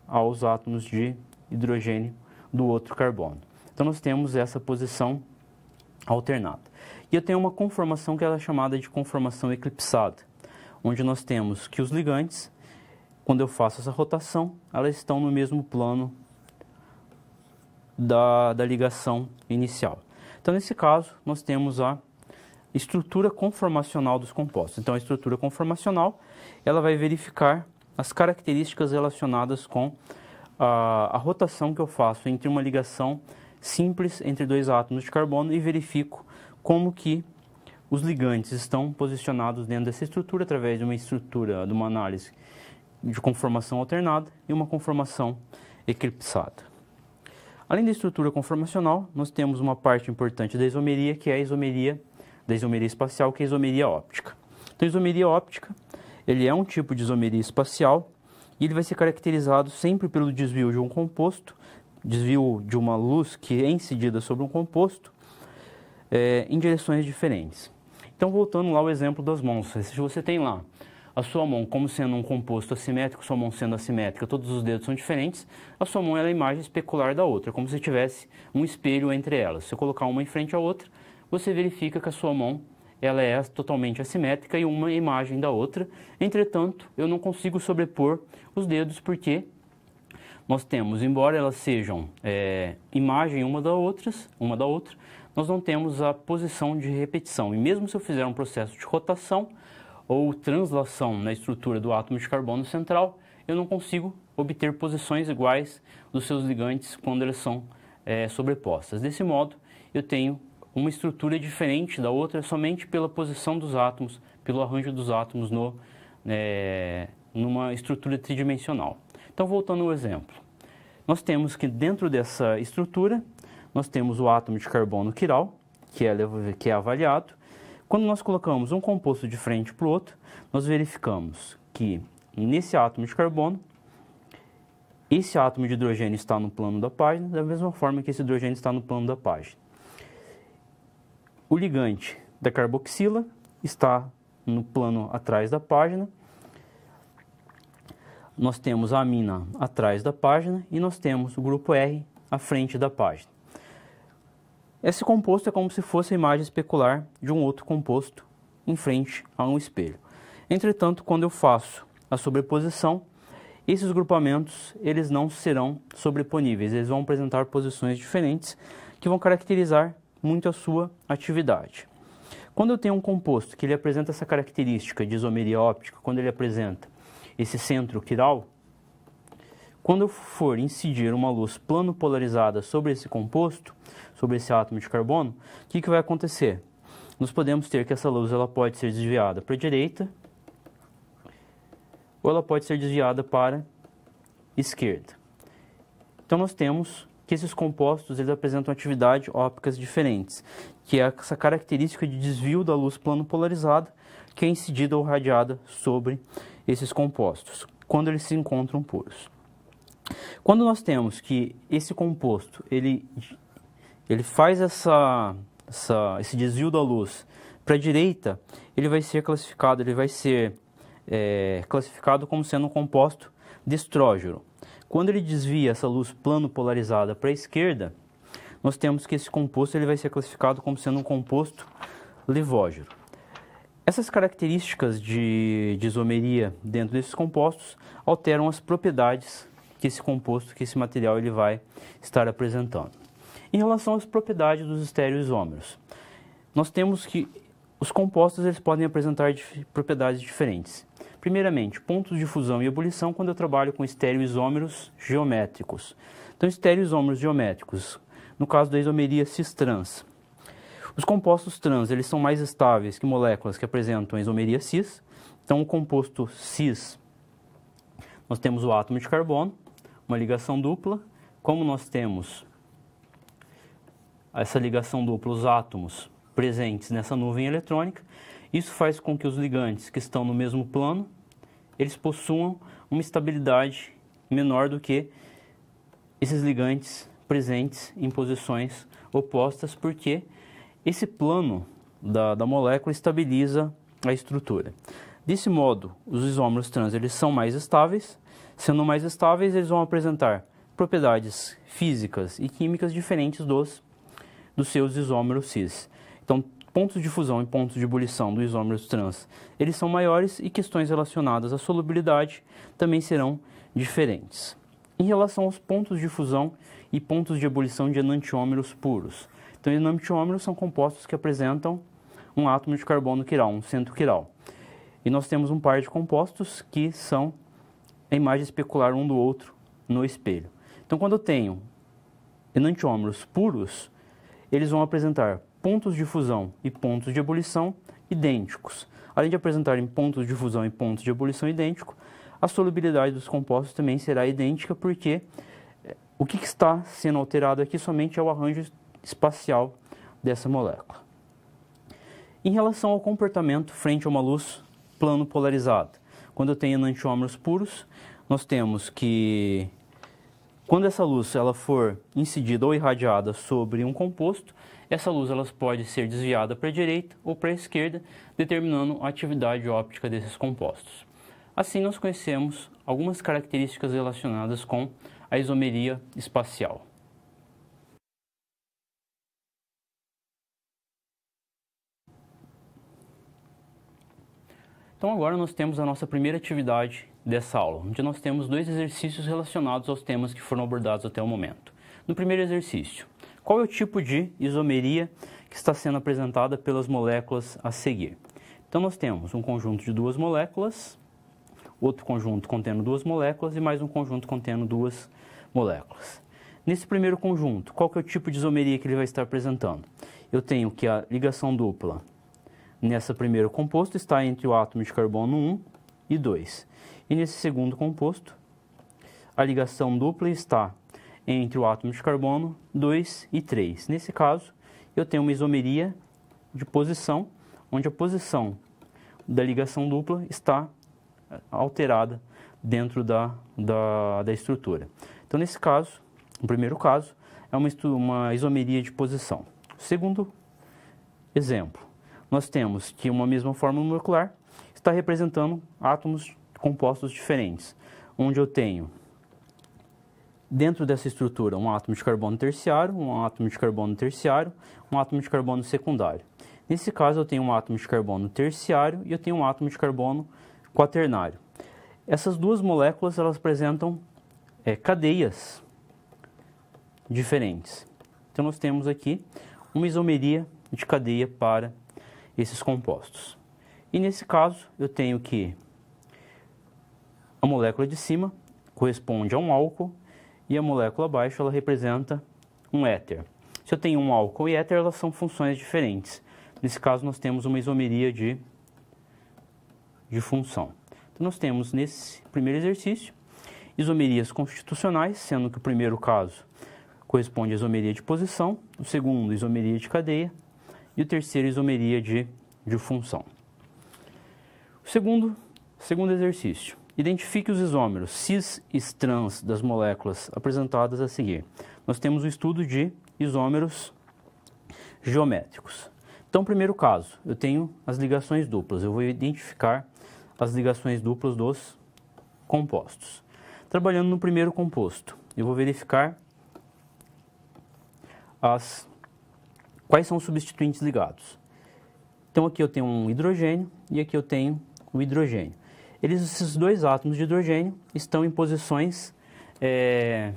aos átomos de hidrogênio do outro carbono. Então nós temos essa posição alternada. E eu tenho uma conformação que é chamada de conformação eclipsada, onde nós temos que os ligantes, quando eu faço essa rotação, elas estão no mesmo plano da, da ligação inicial. Então, nesse caso, nós temos a estrutura conformacional dos compostos. Então, a estrutura conformacional ela vai verificar as características relacionadas com a, a, rotação que eu faço entre uma ligação simples entre dois átomos de carbono e verifico como que os ligantes estão posicionados dentro dessa estrutura através de uma estrutura, de uma análise de conformação alternada e uma conformação eclipsada. Além da estrutura conformacional, nós temos uma parte importante da isomeria, que é a isomeria da isomeria espacial, que é a isomeria óptica. Então, a isomeria óptica, ele é um tipo de isomeria espacial e ele vai ser caracterizado sempre pelo desvio de um composto, desvio de uma luz que é incidida sobre um composto, é, em direções diferentes. Então, voltando lá ao exemplo das mãos, se você tem lá a sua mão como sendo um composto assimétrico, sua mão sendo assimétrica, todos os dedos são diferentes, a sua mão é a imagem especular da outra, como se tivesse um espelho entre elas. Se você colocar uma em frente à outra, você verifica que a sua mão ela é totalmente assimétrica e uma imagem da outra. Entretanto, eu não consigo sobrepor os dedos porque nós temos, embora elas sejam é, imagem uma da outras, uma da outra, nós não temos a posição de repetição. E mesmo se eu fizer um processo de rotação ou translação na estrutura do átomo de carbono central, eu não consigo obter posições iguais dos seus ligantes quando eles são é, sobrepostas. Desse modo, eu tenho uma estrutura diferente da outra somente pela posição dos átomos, pelo arranjo dos átomos no, é, numa estrutura tridimensional. Então, voltando ao exemplo, nós temos que dentro dessa estrutura nós temos o átomo de carbono quiral, que é, que é avaliado. Quando nós colocamos um composto de frente para o outro, nós verificamos que nesse átomo de carbono, esse átomo de hidrogênio está no plano da página, da mesma forma que esse hidrogênio está no plano da página. O ligante da carboxila está no plano atrás da página. Nós temos a amina atrás da página e nós temos o grupo R à frente da página. Esse composto é como se fosse a imagem especular de um outro composto em frente a um espelho. Entretanto, quando eu faço a sobreposição, esses grupamentos eles não serão sobreponíveis, eles vão apresentar posições diferentes que vão caracterizar muito a sua atividade. Quando eu tenho um composto que ele apresenta essa característica de isomeria óptica, quando ele apresenta esse centro quiral, quando eu for incidir uma luz plano polarizada sobre esse composto, sobre esse átomo de carbono, o que, que vai acontecer? Nós podemos ter que essa luz ela pode ser desviada para a direita ou ela pode ser desviada para a esquerda. Então nós temos que esses compostos eles apresentam atividade ópticas diferentes, que é essa característica de desvio da luz plano polarizada que é incidida ou radiada sobre esses compostos, quando eles se encontram puros. Quando nós temos que esse composto, ele, ele faz essa, essa esse desvio da luz para a direita, ele vai ser classificado, ele vai ser é, classificado como sendo um composto estrógeno. Quando ele desvia essa luz plano polarizada para a esquerda, nós temos que esse composto ele vai ser classificado como sendo um composto levógeno. Essas características de, de isomeria dentro desses compostos alteram as propriedades que esse composto, que esse material ele vai estar apresentando. Em relação às propriedades dos estereoisômeros, nós temos que os compostos eles podem apresentar dif propriedades diferentes. Primeiramente, pontos de fusão e ebulição quando eu trabalho com estereoisômeros geométricos. Então, estereoisômeros geométricos, no caso da isomeria cis-trans. Os compostos trans eles são mais estáveis que moléculas que apresentam a isomeria cis. Então, o composto cis, nós temos o átomo de carbono, uma ligação dupla. Como nós temos essa ligação dupla, os átomos presentes nessa nuvem eletrônica, isso faz com que os ligantes que estão no mesmo plano, eles possuam uma estabilidade menor do que esses ligantes presentes em posições opostas, porque esse plano da, da molécula estabiliza a estrutura. Desse modo, os isômeros trans eles são mais estáveis Sendo mais estáveis, eles vão apresentar propriedades físicas e químicas diferentes dos, dos seus isômeros cis. Então, pontos de fusão e pontos de ebulição dos isômeros trans, eles são maiores e questões relacionadas à solubilidade também serão diferentes. Em relação aos pontos de fusão e pontos de ebulição de enantiômeros puros. Então, enantiômeros são compostos que apresentam um átomo de carbono quiral, um centro quiral. E nós temos um par de compostos que são a imagem especular um do outro no espelho. Então, quando eu tenho enantiômeros puros, eles vão apresentar pontos de fusão e pontos de ebulição idênticos. Além de apresentarem pontos de fusão e pontos de ebulição idênticos, a solubilidade dos compostos também será idêntica, porque eh, o que está sendo alterado aqui somente é o arranjo espacial dessa molécula. Em relação ao comportamento frente a uma luz plano polarizada, quando eu tenho enantiômeros puros, nós temos que quando essa luz ela for incidida ou irradiada sobre um composto, essa luz ela pode ser desviada para a direita ou para a esquerda, determinando a atividade óptica desses compostos. Assim, nós conhecemos algumas características relacionadas com a isomeria espacial. Então agora nós temos a nossa primeira atividade dessa aula, onde nós temos dois exercícios relacionados aos temas que foram abordados até o momento. No primeiro exercício, qual é o tipo de isomeria que está sendo apresentada pelas moléculas a seguir? Então nós temos um conjunto de duas moléculas, outro conjunto contendo duas moléculas e mais um conjunto contendo duas moléculas. Nesse primeiro conjunto, qual é o tipo de isomeria que ele vai estar apresentando? Eu tenho que a ligação dupla Nessa primeiro composto está entre o átomo de carbono 1 e 2. E nesse segundo composto, a ligação dupla está entre o átomo de carbono 2 e 3. Nesse caso, eu tenho uma isomeria de posição, onde a posição da ligação dupla está eh, alterada dentro da, da, da estrutura. Então, nesse caso, no primeiro caso, é uma, uma isomeria de posição. Segundo exemplo, nós temos que uma mesma fórmula molecular está representando átomos compostos diferentes, onde eu tenho dentro dessa estrutura um átomo de carbono terciário, um átomo de carbono terciário, um átomo de carbono secundário. Nesse caso, eu tenho um átomo de carbono terciário e eu tenho um átomo de carbono quaternário. Essas duas moléculas elas apresentam é, cadeias diferentes. Então, nós temos aqui uma isomeria de cadeia para esses compostos. E nesse caso, eu tenho que a molécula de cima corresponde a um álcool e a molécula abaixo ela representa um éter. Se eu tenho um álcool e éter, elas são funções diferentes. Nesse caso, nós temos uma isomeria de, de função. Então, nós temos nesse primeiro exercício isomerias constitucionais, sendo que o primeiro caso corresponde à isomeria de posição, o segundo, isomeria de cadeia, e o terceiro, isomeria de, de função. O segundo, segundo exercício, identifique os isômeros cis e trans das moléculas apresentadas a seguir. Nós temos o estudo de isômeros geométricos. Então, primeiro caso, eu tenho as ligações duplas. Eu vou identificar as ligações duplas dos compostos. Trabalhando no primeiro composto, eu vou verificar as Quais são os substituintes ligados? Então aqui eu tenho um hidrogênio e aqui eu tenho o um hidrogênio. Eles, esses dois átomos de hidrogênio estão em posições é,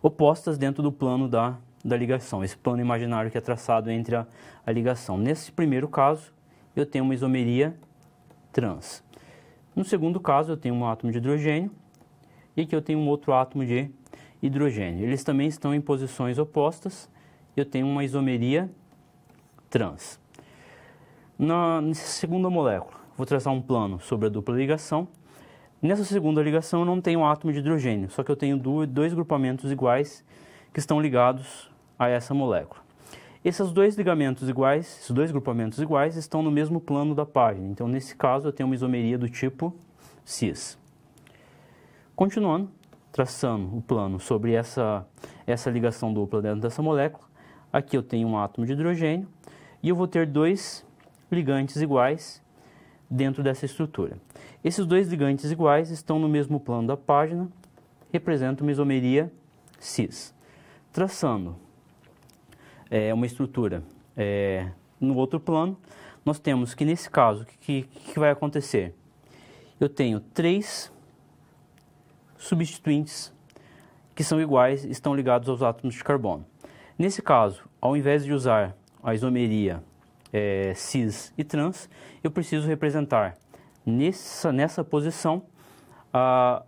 opostas dentro do plano da, da ligação, esse plano imaginário que é traçado entre a, a ligação. Nesse primeiro caso, eu tenho uma isomeria trans. No segundo caso, eu tenho um átomo de hidrogênio e aqui eu tenho um outro átomo de hidrogênio. Eles também estão em posições opostas eu tenho uma isomeria trans. Na nessa segunda molécula, vou traçar um plano sobre a dupla ligação. Nessa segunda ligação, eu não tenho um átomo de hidrogênio, só que eu tenho dois grupamentos iguais que estão ligados a essa molécula. Esses dois ligamentos iguais, esses dois grupamentos iguais, estão no mesmo plano da página. Então, nesse caso, eu tenho uma isomeria do tipo cis. Continuando, traçando o plano sobre essa, essa ligação dupla dentro dessa molécula, Aqui eu tenho um átomo de hidrogênio e eu vou ter dois ligantes iguais dentro dessa estrutura. Esses dois ligantes iguais estão no mesmo plano da página, representam uma isomeria cis. Traçando é, uma estrutura é, no outro plano, nós temos que nesse caso, o que, que, que vai acontecer? Eu tenho três substituintes que são iguais, estão ligados aos átomos de carbono. Nesse caso, ao invés de usar a isomeria é, cis e trans, eu preciso representar nessa, nessa posição a,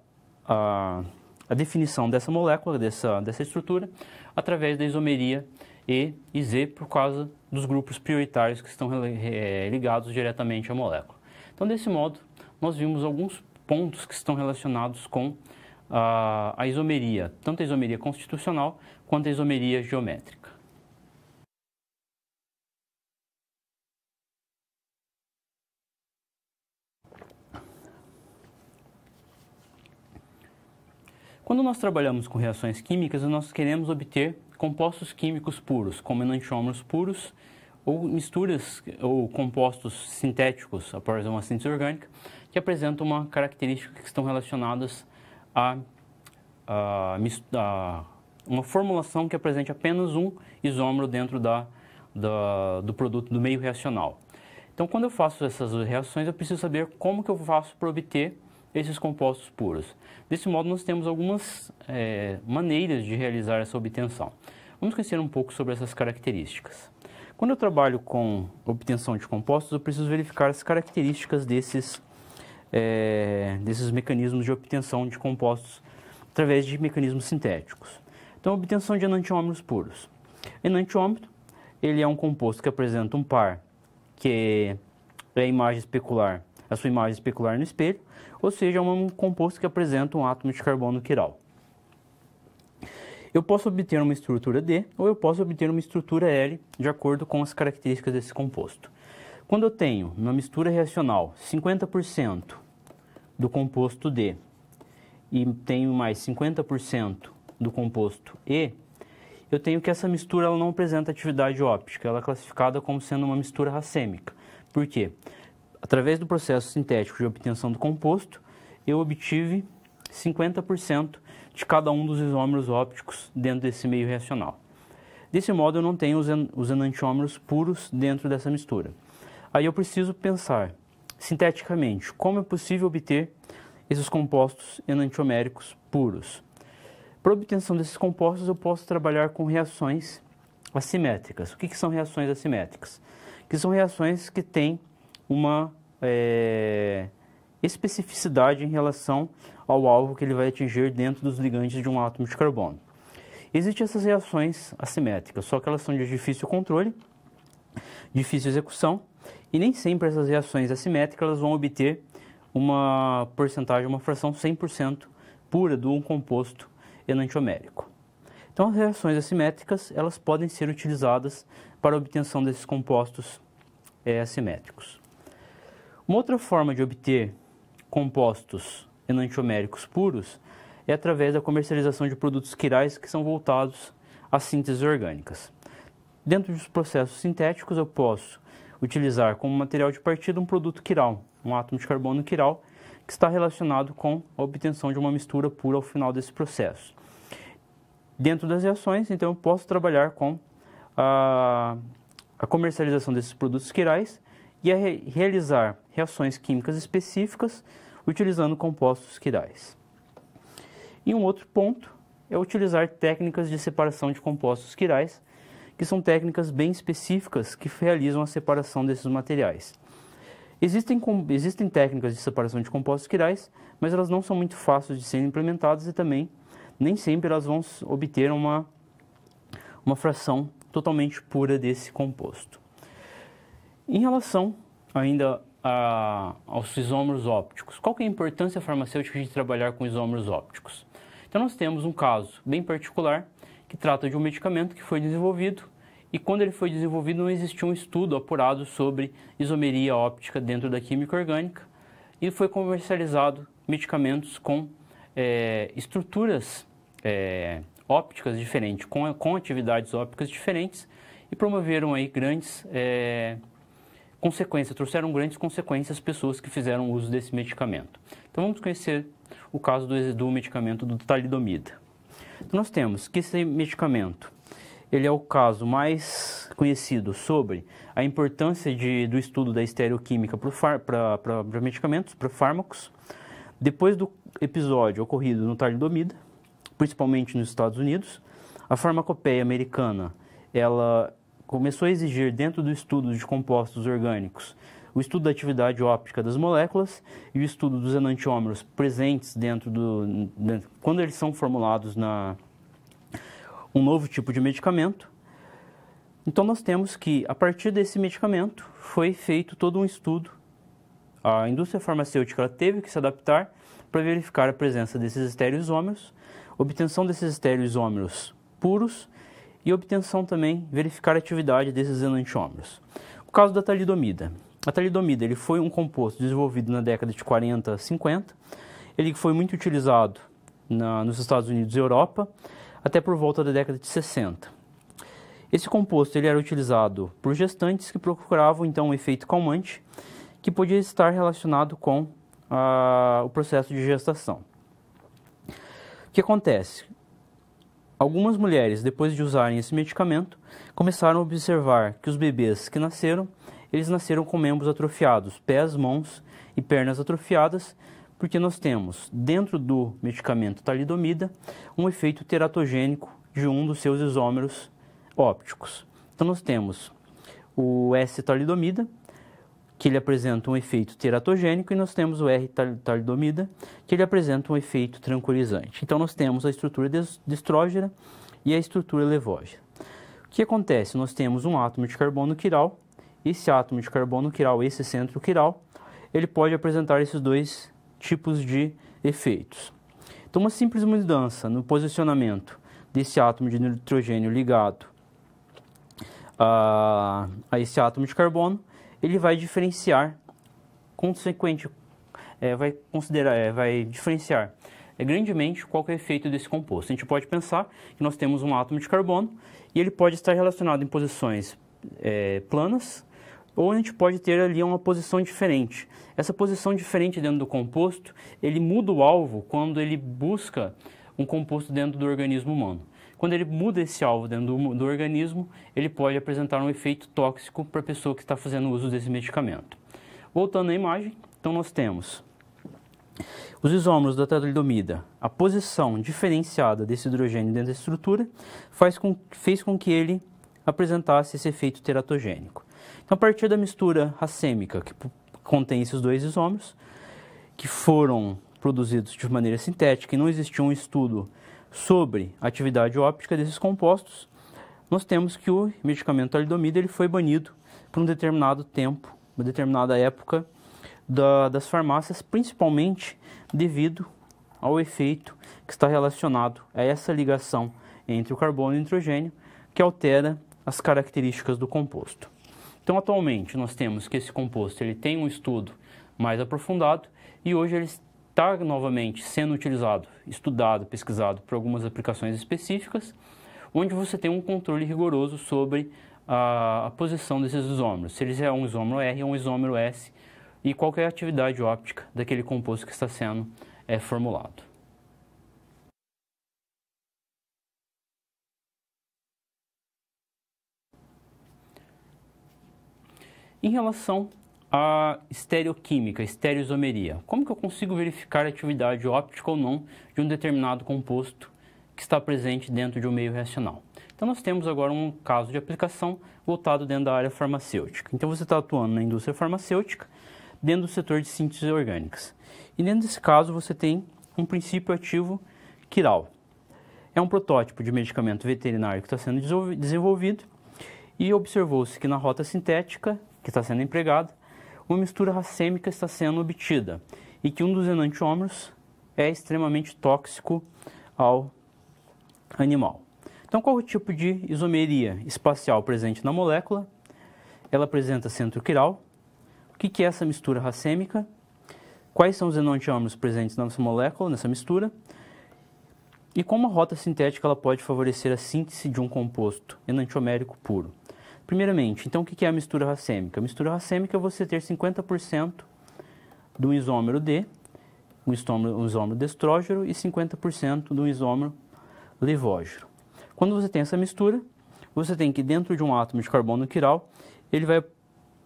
a, a definição dessa molécula, dessa, dessa estrutura, através da isomeria E e Z por causa dos grupos prioritários que estão é, ligados diretamente à molécula. Então, desse modo, nós vimos alguns pontos que estão relacionados com a, isomeria, tanto a isomeria constitucional quanto a isomeria geométrica. Quando nós trabalhamos com reações químicas, nós queremos obter compostos químicos puros, como enantiômeros puros ou misturas ou compostos sintéticos após uma síntese orgânica, que apresentam uma característica que estão relacionadas a, a, a, uma formulação que apresente apenas um isômero dentro da, da, do produto do meio reacional. Então, quando eu faço essas reações, eu preciso saber como que eu faço para obter esses compostos puros. Desse modo, nós temos algumas é, maneiras de realizar essa obtenção. Vamos conhecer um pouco sobre essas características. Quando eu trabalho com obtenção de compostos, eu preciso verificar as características desses é, desses mecanismos de obtenção de compostos através de mecanismos sintéticos. Então, obtenção de enantiômeros puros. Enantiômetro, ele é um composto que apresenta um par que é a imagem especular, a sua imagem especular no espelho, ou seja, é um composto que apresenta um átomo de carbono quiral. Eu posso obter uma estrutura D ou eu posso obter uma estrutura L de acordo com as características desse composto. Quando eu tenho na mistura reacional 50% do composto D e tenho mais 50% do composto E, eu tenho que essa mistura ela não apresenta atividade óptica, ela é classificada como sendo uma mistura racêmica. Por quê? Através do processo sintético de obtenção do composto, eu obtive 50% de cada um dos isômeros ópticos dentro desse meio reacional. Desse modo, eu não tenho os enantiômeros puros dentro dessa mistura. Aí eu preciso pensar sinteticamente como é possível obter esses compostos enantioméricos puros. Para obtenção desses compostos, eu posso trabalhar com reações assimétricas. O que, que são reações assimétricas? Que são reações que têm uma é, especificidade em relação ao alvo que ele vai atingir dentro dos ligantes de um átomo de carbono. Existem essas reações assimétricas, só que elas são de difícil controle, difícil execução e nem sempre essas reações assimétricas vão obter uma porcentagem, uma fração 100% pura de um composto enantiomérico. Então, as reações assimétricas elas podem ser utilizadas para a obtenção desses compostos é, assimétricos. Uma outra forma de obter compostos enantioméricos puros é através da comercialização de produtos quirais que são voltados às sínteses orgânicas. Dentro dos processos sintéticos, eu posso utilizar como material de partida um produto quiral, um átomo de carbono quiral, que está relacionado com a obtenção de uma mistura pura ao final desse processo. Dentro das reações, então, eu posso trabalhar com a, a comercialização desses produtos quirais e a re realizar reações químicas específicas utilizando compostos quirais. E um outro ponto é utilizar técnicas de separação de compostos quirais que são técnicas bem específicas que realizam a separação desses materiais. Existem, existem técnicas de separação de compostos quirais, mas elas não são muito fáceis de serem implementadas e também nem sempre elas vão obter uma, uma fração totalmente pura desse composto. Em relação ainda a, aos isômeros ópticos, qual é a importância farmacêutica de trabalhar com isômeros ópticos? Então nós temos um caso bem particular que trata de um medicamento que foi desenvolvido e quando ele foi desenvolvido não existia um estudo apurado sobre isomeria óptica dentro da química orgânica e foi comercializado medicamentos com é, estruturas é, ópticas diferentes, com, com, atividades ópticas diferentes e promoveram aí grandes é, consequências, trouxeram grandes consequências às pessoas que fizeram uso desse medicamento. Então vamos conhecer o caso do, do medicamento do talidomida. Então, nós temos que esse medicamento, ele é o caso mais conhecido sobre a importância de, do estudo da estereoquímica para medicamentos, para fármacos, depois do episódio ocorrido no talidomida, principalmente nos Estados Unidos, a farmacopeia americana, ela começou a exigir dentro do estudo de compostos orgânicos o estudo da atividade óptica das moléculas e o estudo dos enantiômeros presentes dentro do. Dentro, quando eles são formulados na um novo tipo de medicamento. Então, nós temos que, a partir desse medicamento, foi feito todo um estudo. A indústria farmacêutica teve que se adaptar para verificar a presença desses estereoisômeros, obtenção desses estereoisômeros puros e obtenção também, verificar a atividade desses enantiômeros. O caso da talidomida. A talidomida ele foi um composto desenvolvido na década de 40 50. Ele foi muito utilizado na, nos Estados Unidos e Europa até por volta da década de 60. Esse composto ele era utilizado por gestantes que procuravam então um efeito calmante que podia estar relacionado com o processo de gestação. O que acontece? Algumas mulheres, depois de usarem esse medicamento, começaram a observar que os bebês que nasceram eles nasceram com membros atrofiados, pés, mãos e pernas atrofiadas, porque nós temos dentro do medicamento talidomida um efeito teratogênico de um dos seus isômeros ópticos. Então nós temos o S-talidomida, que ele apresenta um efeito teratogênico, e nós temos o R-talidomida, que ele apresenta um efeito tranquilizante. Então nós temos a estrutura destrógera e a estrutura levógera. O que acontece? Nós temos um átomo de carbono quiral esse átomo de carbono quiral, esse centro quiral, ele pode apresentar esses dois tipos de efeitos. Então, uma simples mudança no posicionamento desse átomo de nitrogênio ligado a, ah, a esse átomo de carbono, ele vai diferenciar consequente, é, vai considerar, é, vai diferenciar é, grandemente qual é o efeito desse composto. A gente pode pensar que nós temos um átomo de carbono e ele pode estar relacionado em posições é, planas ou a gente pode ter ali uma posição diferente. Essa posição diferente dentro do composto, ele muda o alvo quando ele busca um composto dentro do organismo humano. Quando ele muda esse alvo dentro do, do organismo, ele pode apresentar um efeito tóxico para a pessoa que está fazendo uso desse medicamento. Voltando à imagem, então nós temos os isômeros da tetralidomida, a posição diferenciada desse hidrogênio dentro da estrutura, faz com, fez com que ele apresentasse esse efeito teratogênico. Então, a partir da mistura racêmica que contém esses dois isômeros, que foram produzidos de maneira sintética e não existia um estudo sobre a atividade óptica desses compostos, nós temos que o medicamento talidomida ele foi banido por um determinado tempo, uma determinada época da, das farmácias, principalmente devido ao efeito que está relacionado a essa ligação entre o carbono e o nitrogênio, que altera as características do composto. Então, atualmente, nós temos que esse composto ele tem um estudo mais aprofundado e hoje ele está novamente sendo utilizado, estudado, pesquisado por algumas aplicações específicas, onde você tem um controle rigoroso sobre a, a posição desses isômeros, se eles é um isômero R ou um isômero S e qual é a atividade óptica daquele composto que está sendo é, formulado. Em relação à estereoquímica, estereoisomeria, como que eu consigo verificar a atividade óptica ou não de um determinado composto que está presente dentro de um meio reacional? Então, nós temos agora um caso de aplicação voltado dentro da área farmacêutica. Então, você está atuando na indústria farmacêutica, dentro do setor de síntese orgânicas. E dentro desse caso, você tem um princípio ativo quiral. É um protótipo de medicamento veterinário que está sendo desenvolvido e observou-se que na rota sintética que está sendo empregada, uma mistura racêmica está sendo obtida e que um dos enantiômeros é extremamente tóxico ao animal. Então, qual é o tipo de isomeria espacial presente na molécula? Ela apresenta centro quiral. O que é essa mistura racêmica? Quais são os enantiômeros presentes na nossa molécula, nessa mistura? E como a rota sintética ela pode favorecer a síntese de um composto enantiomérico puro? Primeiramente, então o que é a mistura racêmica? A mistura racêmica é você ter 50% do isômero D, um isômero, um isômero destrógero e 50% do isômero levógero. Quando você tem essa mistura, você tem que dentro de um átomo de carbono quiral, ele vai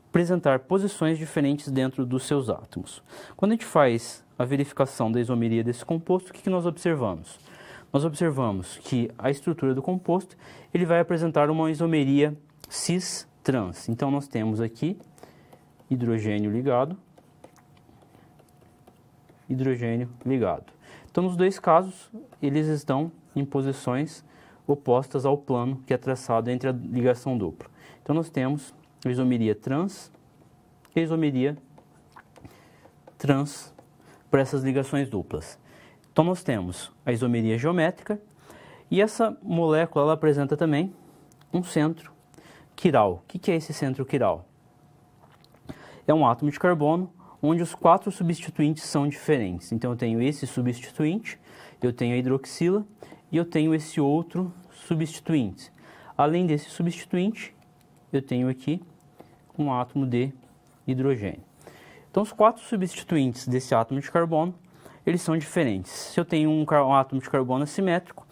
apresentar posições diferentes dentro dos seus átomos. Quando a gente faz a verificação da isomeria desse composto, o que, que nós observamos? Nós observamos que a estrutura do composto ele vai apresentar uma isomeria cis trans. Então nós temos aqui hidrogênio ligado, hidrogênio ligado. Então nos dois casos eles estão em posições opostas ao plano que é traçado entre a ligação dupla. Então nós temos isomeria trans e isomeria trans para essas ligações duplas. Então nós temos a isomeria geométrica e essa molécula ela apresenta também um centro quiral. O que é esse centro quiral? É um átomo de carbono onde os quatro substituintes são diferentes. Então eu tenho esse substituinte, eu tenho a hidroxila e eu tenho esse outro substituinte. Além desse substituinte, eu tenho aqui um átomo de hidrogênio. Então os quatro substituintes desse átomo de carbono, eles são diferentes. Se eu tenho um, átomo de carbono assimétrico,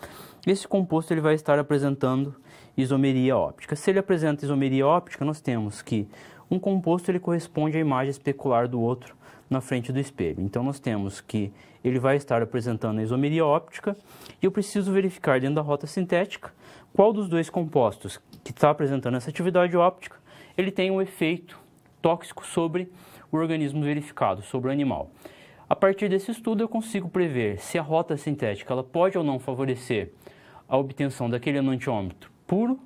esse composto ele vai estar apresentando isomeria óptica. Se ele apresenta isomeria óptica, nós temos que um composto ele corresponde à imagem especular do outro na frente do espelho. Então nós temos que ele vai estar apresentando a isomeria óptica e eu preciso verificar dentro da rota sintética qual dos dois compostos que está apresentando essa atividade óptica ele tem um efeito tóxico sobre o organismo verificado, sobre o animal. A partir desse estudo eu consigo prever se a rota sintética ela pode ou não favorecer a obtenção daquele enantiômetro puro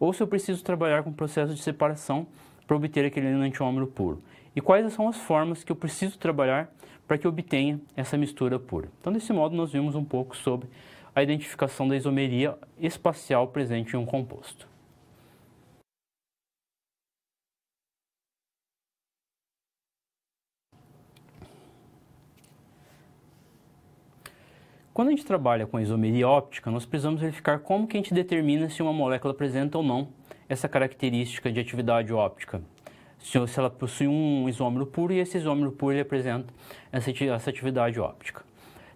ou se eu preciso trabalhar com o processo de separação para obter aquele enantiômero puro. E quais são as formas que eu preciso trabalhar para que eu obtenha essa mistura pura. Então, desse modo, nós vimos um pouco sobre a identificação da isomeria espacial presente em um composto. Quando a gente trabalha com isomeria óptica, nós precisamos verificar como que a gente determina se uma molécula apresenta ou não essa característica de atividade óptica. Se, ela possui um isômero puro e esse isômero puro apresenta essa, atividade óptica.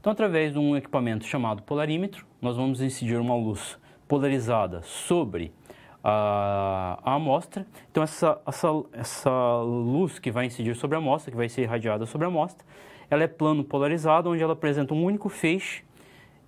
Então, através de um equipamento chamado polarímetro, nós vamos incidir uma luz polarizada sobre a, a, amostra. Então, essa, essa, essa luz que vai incidir sobre a amostra, que vai ser irradiada sobre a amostra, ela é plano polarizado, onde ela apresenta um único feixe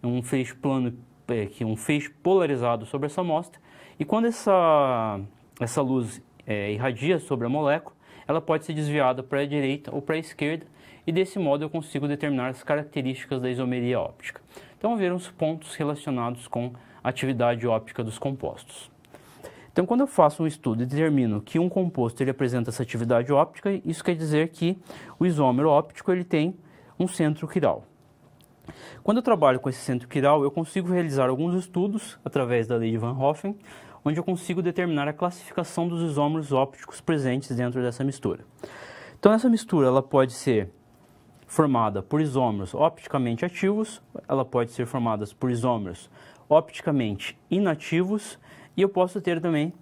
é um feixe plano, é, que é um feixe polarizado sobre essa amostra. E quando essa, essa luz é, irradia sobre a molécula, ela pode ser desviada para a direita ou para a esquerda, e desse modo eu consigo determinar as características da isomeria óptica. Então, ver os pontos relacionados com a atividade óptica dos compostos. Então, quando eu faço um estudo e determino que um composto ele apresenta essa atividade óptica, isso quer dizer que o isômero óptico ele tem um centro quiral. Quando eu trabalho com esse centro quiral, eu consigo realizar alguns estudos através da lei de Van Hoffen, onde eu consigo determinar a classificação dos isômeros ópticos presentes dentro dessa mistura. Então, essa mistura ela pode ser formada por isômeros opticamente ativos, ela pode ser formada por isômeros opticamente inativos, e eu posso ter também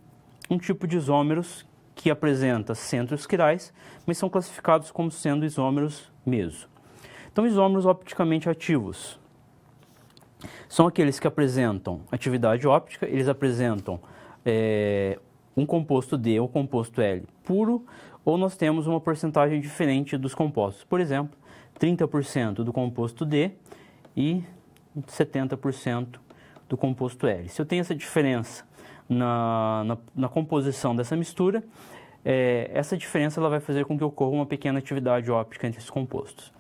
um tipo de isômeros que apresenta centros quirais, mas são classificados como sendo isômeros meso. Então, isômeros opticamente ativos são aqueles que apresentam atividade óptica, eles apresentam é, um composto D ou composto L puro, ou nós temos uma porcentagem diferente dos compostos. Por exemplo, 30% do composto D e 70% do composto L. Se eu tenho essa diferença na, na, na composição dessa mistura, é, essa diferença ela vai fazer com que ocorra uma pequena atividade óptica entre esses compostos.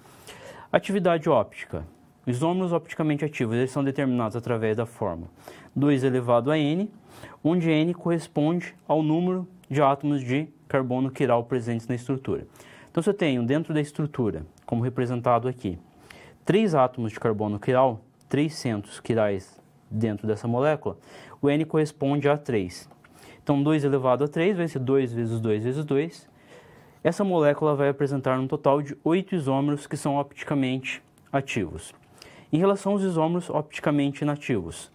Atividade óptica. Os ômnios opticamente ativos eles são determinados através da fórmula 2 elevado a n, onde n corresponde ao número de átomos de carbono quiral presentes na estrutura. Então, se eu tenho dentro da estrutura, como representado aqui, três átomos de carbono quiral, 300 quirais dentro dessa molécula, o n corresponde a 3. Então, 2 elevado a 3 vai ser 2 vezes 2 vezes 2, essa molécula vai apresentar um total de oito isômeros que são opticamente ativos. Em relação aos isômeros opticamente inativos,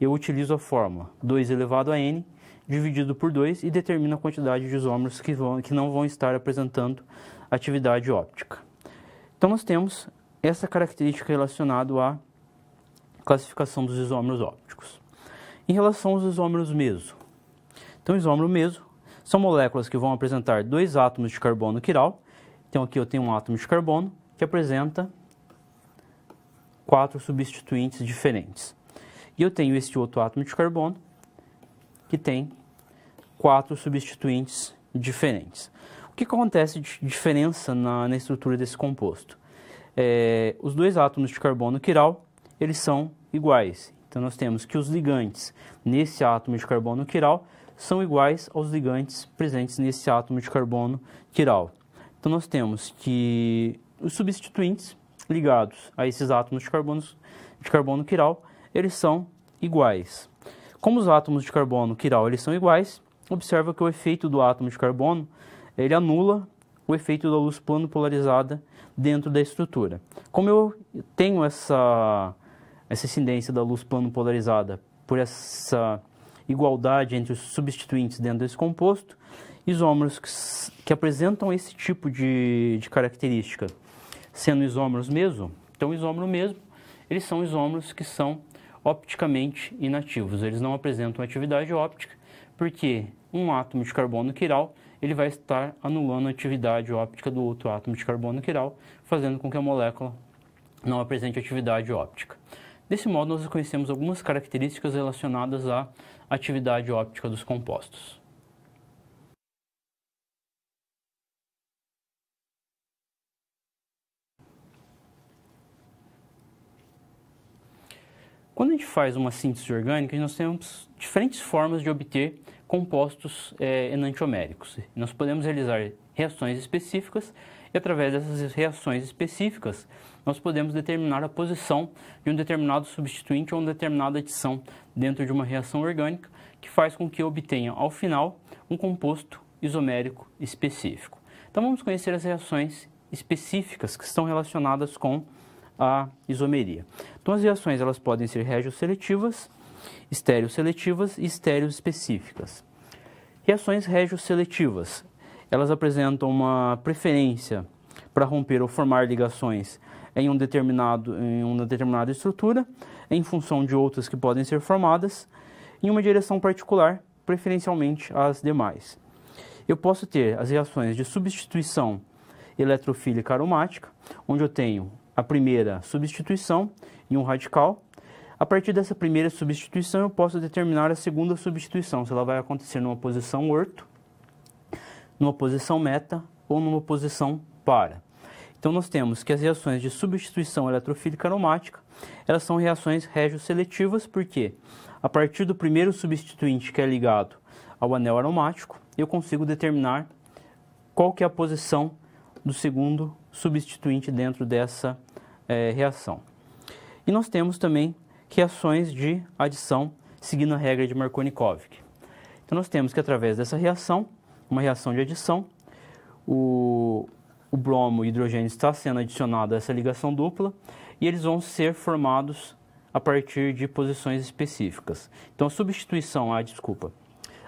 eu utilizo a fórmula 2 elevado a n dividido por 2 e determino a quantidade de isômeros que, vão, que não vão estar apresentando atividade óptica. Então, nós temos essa característica relacionada à classificação dos isômeros ópticos. Em relação aos isômeros meso, então isômero meso são moléculas que vão apresentar dois átomos de carbono quiral. Então aqui eu tenho um átomo de carbono que apresenta quatro substituintes diferentes. E eu tenho este outro átomo de carbono que tem quatro substituintes diferentes. O que acontece de diferença na, na estrutura desse composto? É, os dois átomos de carbono quiral eles são iguais. Então nós temos que os ligantes nesse átomo de carbono quiral são iguais aos ligantes presentes nesse átomo de carbono quiral. Então, nós temos que os substituintes ligados a esses átomos de carbono, de carbono quiral, eles são iguais. Como os átomos de carbono quiral eles são iguais, observa que o efeito do átomo de carbono ele anula o efeito da luz plano polarizada dentro da estrutura. Como eu tenho essa, essa incidência da luz plano polarizada por essa igualdade entre os substituintes dentro desse composto, isômeros que, que apresentam esse tipo de, de característica, sendo isômeros mesmo, então isômero mesmo, eles são isômeros que são opticamente inativos, eles não apresentam atividade óptica, porque um átomo de carbono quiral ele vai estar anulando a atividade óptica do outro átomo de carbono quiral, fazendo com que a molécula não apresente atividade óptica. Desse modo, nós conhecemos algumas características relacionadas à atividade óptica dos compostos. Quando a gente faz uma síntese orgânica, nós temos diferentes formas de obter compostos é, enantioméricos. Nós podemos realizar reações específicas e, através dessas reações específicas, nós podemos determinar a posição de um determinado substituinte ou uma determinada adição dentro de uma reação orgânica que faz com que obtenha, ao final, um composto isomérico específico. Então vamos conhecer as reações específicas que estão relacionadas com a isomeria. Então as reações elas podem ser regiosseletivas, estéreoseletivas, e estereoespecíficas. Reações regioseletivas elas apresentam uma preferência para romper ou formar ligações em, um determinado, em uma determinada estrutura, em função de outras que podem ser formadas, em uma direção particular, preferencialmente as demais. Eu posso ter as reações de substituição eletrofílica aromática, onde eu tenho a primeira substituição em um radical. A partir dessa primeira substituição, eu posso determinar a segunda substituição, se ela vai acontecer numa posição orto, numa posição meta ou numa posição para. Então, nós temos que as reações de substituição eletrofílica aromática elas são reações regioseletivas, porque a partir do primeiro substituinte que é ligado ao anel aromático, eu consigo determinar qual que é a posição do segundo substituinte dentro dessa é, reação. E nós temos também reações de adição seguindo a regra de Markovnikovic. Então nós temos que através dessa reação, uma reação de adição, o, o bromo e hidrogênio está sendo adicionado a essa ligação dupla e eles vão ser formados a partir de posições específicas. Então, a substituição, a ah, desculpa,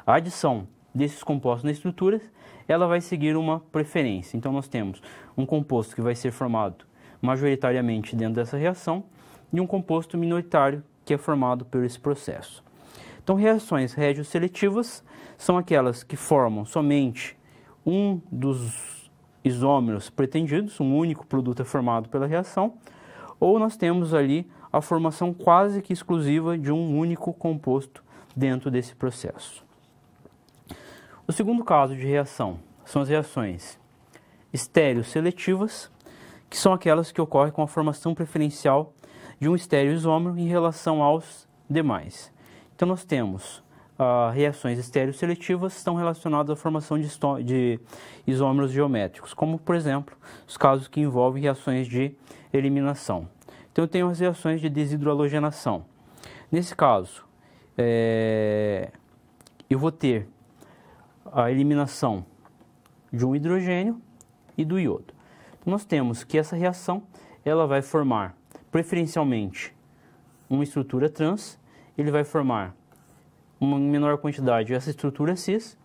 a adição desses compostos na estrutura, ela vai seguir uma preferência. Então, nós temos um composto que vai ser formado majoritariamente dentro dessa reação e um composto minoritário que é formado por esse processo. Então, reações regiosseletivas são aquelas que formam somente um dos isômeros pretendidos, um único produto é formado pela reação, ou nós temos ali a formação quase que exclusiva de um único composto dentro desse processo. O segundo caso de reação são as reações seletivas, que são aquelas que ocorrem com a formação preferencial de um estereoisômero em relação aos demais. Então nós temos uh, reações estereoseletivas estão relacionadas à formação de, de isômeros geométricos, como, por exemplo, os casos que envolvem reações de eliminação. Então, eu tenho as reações de desidroalogenação. Nesse caso, é, eu vou ter a eliminação de um hidrogênio e do iodo. nós temos que essa reação ela vai formar preferencialmente uma estrutura trans, ele vai formar uma menor quantidade essa estrutura é cis,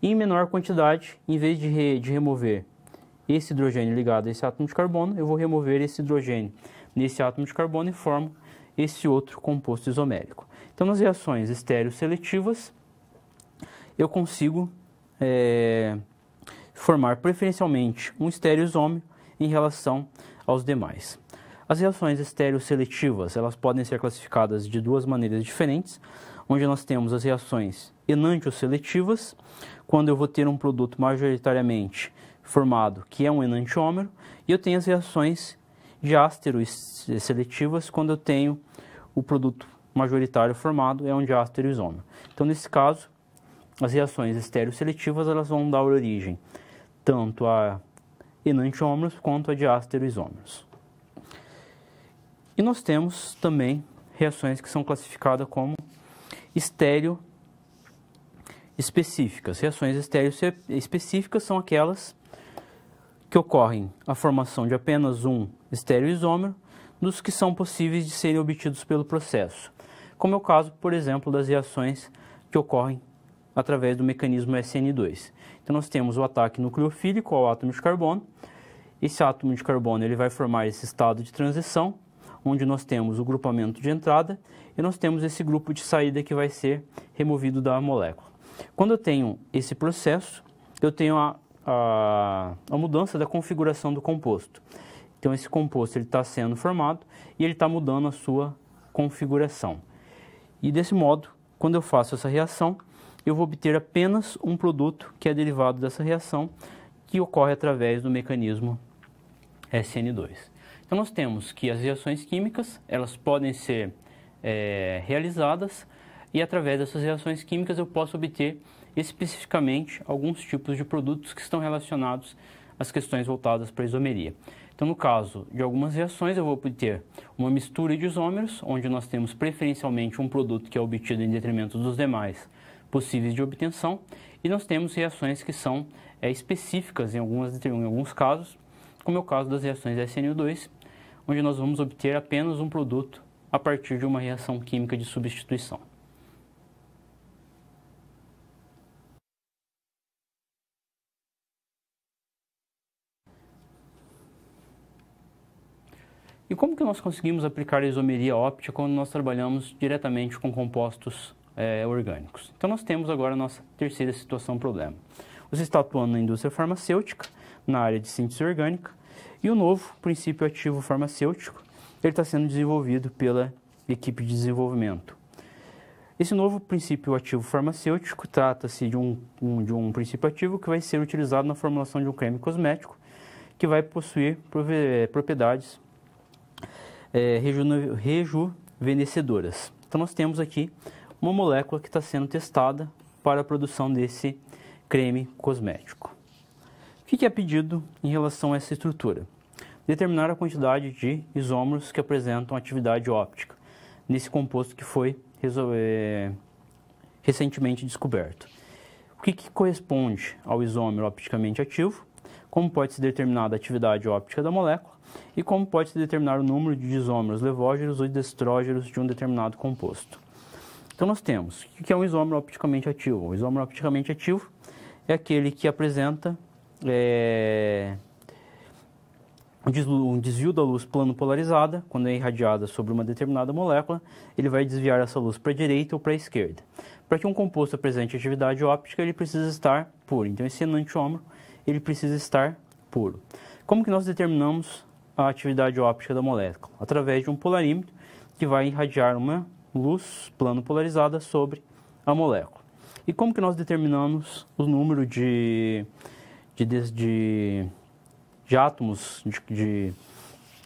e em menor quantidade, em vez de, re, de remover esse hidrogênio ligado a esse átomo de carbono, eu vou remover esse hidrogênio nesse átomo de carbono e formo esse outro composto isomérico. Então, nas reações estéreo seletivas eu consigo é, formar preferencialmente um estéreo-isômio em relação aos demais. As reações estéreo elas podem ser classificadas de duas maneiras diferentes onde nós temos as reações enantioseletivas, quando eu vou ter um produto majoritariamente formado que é um enantiômero, e eu tenho as reações diástero quando eu tenho o produto majoritário formado é um diástero isômero. Então, nesse caso, as reações estereoseletivas elas vão dar origem tanto a enantiômeros quanto a diástero isômeros. E nós temos também reações que são classificadas como estéreo específicas. Reações estéreo específicas são aquelas que ocorrem a formação de apenas um isômero dos que são possíveis de serem obtidos pelo processo, como é o caso, por exemplo, das reações que ocorrem através do mecanismo SN2. Então nós temos o ataque nucleofílico ao átomo de carbono. Esse átomo de carbono ele vai formar esse estado de transição, onde nós temos o grupamento de entrada e nós temos esse grupo de saída que vai ser removido da molécula. Quando eu tenho esse processo, eu tenho a, a, a mudança da configuração do composto. Então, esse composto está sendo formado e ele está mudando a sua configuração. E desse modo, quando eu faço essa reação, eu vou obter apenas um produto que é derivado dessa reação, que ocorre através do mecanismo SN2. Então nós temos que as reações químicas, elas podem ser é, realizadas e através dessas reações químicas eu posso obter especificamente alguns tipos de produtos que estão relacionados às questões voltadas para a isomeria. Então, no caso de algumas reações, eu vou obter uma mistura de isômeros, onde nós temos preferencialmente um produto que é obtido em detrimento dos demais possíveis de obtenção, e nós temos reações que são é, específicas em, algumas, em alguns casos, como é o caso das reações SNO2, onde nós vamos obter apenas um produto a partir de uma reação química de substituição. E como que nós conseguimos aplicar a isomeria óptica quando nós trabalhamos diretamente com compostos é, orgânicos? Então nós temos agora a nossa terceira situação problema. Você está atuando na indústria farmacêutica, na área de síntese orgânica, e o novo princípio ativo farmacêutico, ele está sendo desenvolvido pela equipe de desenvolvimento. Esse novo princípio ativo farmacêutico trata-se de um, um, de um princípio ativo que vai ser utilizado na formulação de um creme cosmético que vai possuir eh, propriedades é, rejuvenescedoras. Então, nós temos aqui uma molécula que está sendo testada para a produção desse creme cosmético. O que é pedido em relação a essa estrutura? determinar a quantidade de isômeros que apresentam atividade óptica nesse composto que foi é, recentemente descoberto. O que, que corresponde ao isômero opticamente ativo, como pode ser determinada a atividade óptica da molécula e como pode se determinar o número de isômeros levógeros ou destrógeros de um determinado composto. Então nós temos o que é um isômero opticamente ativo. O isômero opticamente ativo é aquele que apresenta é, um desvio da luz plano polarizada, quando é irradiada sobre uma determinada molécula, ele vai desviar essa luz para a direita ou para a esquerda. Para que um composto apresente atividade óptica, ele precisa estar puro. Então, esse enantiômero, ele precisa estar puro. Como que nós determinamos a atividade óptica da molécula? Através de um polarímetro que vai irradiar uma luz plano polarizada sobre a molécula. E como que nós determinamos o número de, de, de de átomos de, de,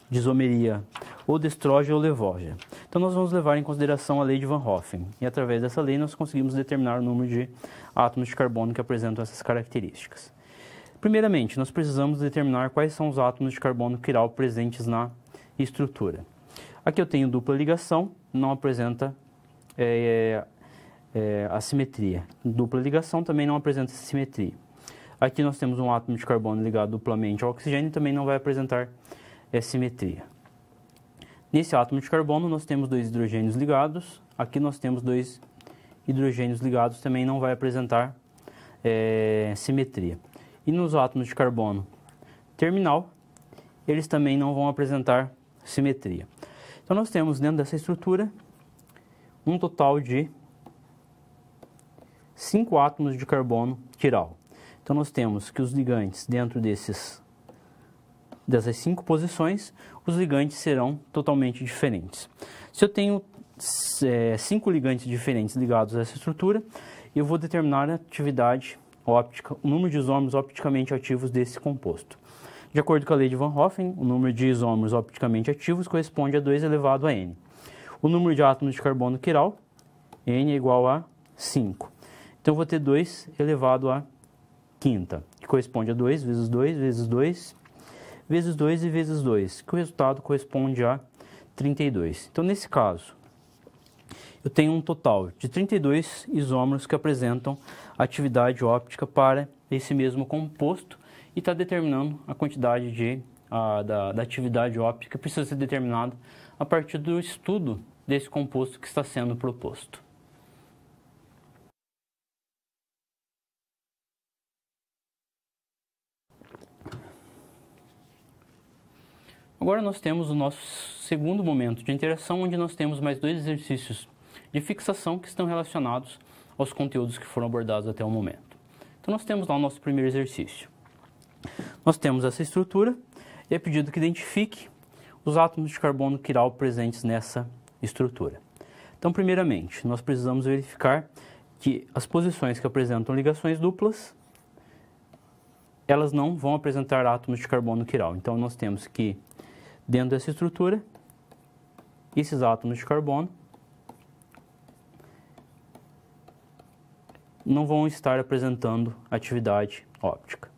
de isomeria ou de estrógeno ou levógeno. Então nós vamos levar em consideração a lei de Van Hoffen e através dessa lei nós conseguimos determinar o número de átomos de carbono que apresentam essas características. Primeiramente, nós precisamos determinar quais são os átomos de carbono quiral presentes na estrutura. Aqui eu tenho dupla ligação, não apresenta é, é, é assimetria. Dupla ligação também não apresenta simetria. Aqui nós temos um átomo de carbono ligado duplamente ao oxigênio e também não vai apresentar simetria. Nesse átomo de carbono nós temos dois hidrogênios ligados, aqui nós temos dois hidrogênios ligados, também não vai apresentar é, eh, simetria. E nos átomos de carbono terminal, eles também não vão apresentar simetria. Então nós temos dentro dessa estrutura um total de 5 átomos de carbono quiral. Então nós temos que os ligantes dentro desses dessas cinco posições, os ligantes serão totalmente diferentes. Se eu tenho é, cinco ligantes diferentes ligados a essa estrutura, eu vou determinar a atividade óptica, o número de isômeros opticamente ativos desse composto. De acordo com a lei de Van Hoffen, o número de isômeros opticamente ativos corresponde a 2 elevado a n. O número de átomos de carbono quiral, n é igual a 5. Então, eu vou ter 2 elevado a quinta, que corresponde a 2 vezes 2 vezes 2, vezes 2 e vezes 2, que o resultado corresponde a 32. Então, nesse caso, eu tenho um total de 32 isômeros que apresentam atividade óptica para esse mesmo composto e está determinando a quantidade de, a, da, da atividade óptica que precisa ser determinada a partir do estudo desse composto que está sendo proposto. Agora nós temos o nosso segundo momento de interação, onde nós temos mais dois exercícios de fixação que estão relacionados aos conteúdos que foram abordados até o momento. Então nós temos lá o nosso primeiro exercício. Nós temos essa estrutura e é pedido que identifique os átomos de carbono quiral presentes nessa estrutura. Então, primeiramente, nós precisamos verificar que as posições que apresentam ligações duplas, elas não vão apresentar átomos de carbono quiral. Então, nós temos que Dentro dessa estrutura, esses átomos de carbono não vão estar apresentando atividade óptica.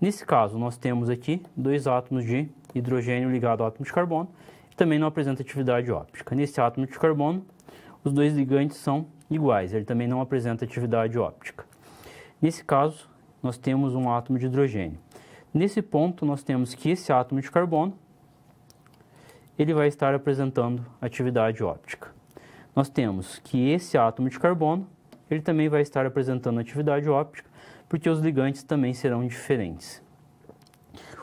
Nesse caso, nós temos aqui dois átomos de hidrogênio ligado ao átomo de carbono, que também não apresenta atividade óptica. Nesse átomo de carbono, os dois ligantes são iguais, ele também não apresenta atividade óptica. Nesse caso, nós temos um átomo de hidrogênio. Nesse ponto, nós temos que esse átomo de carbono ele vai estar apresentando atividade óptica. Nós temos que esse átomo de carbono, ele também vai estar apresentando atividade óptica, porque os ligantes também serão diferentes.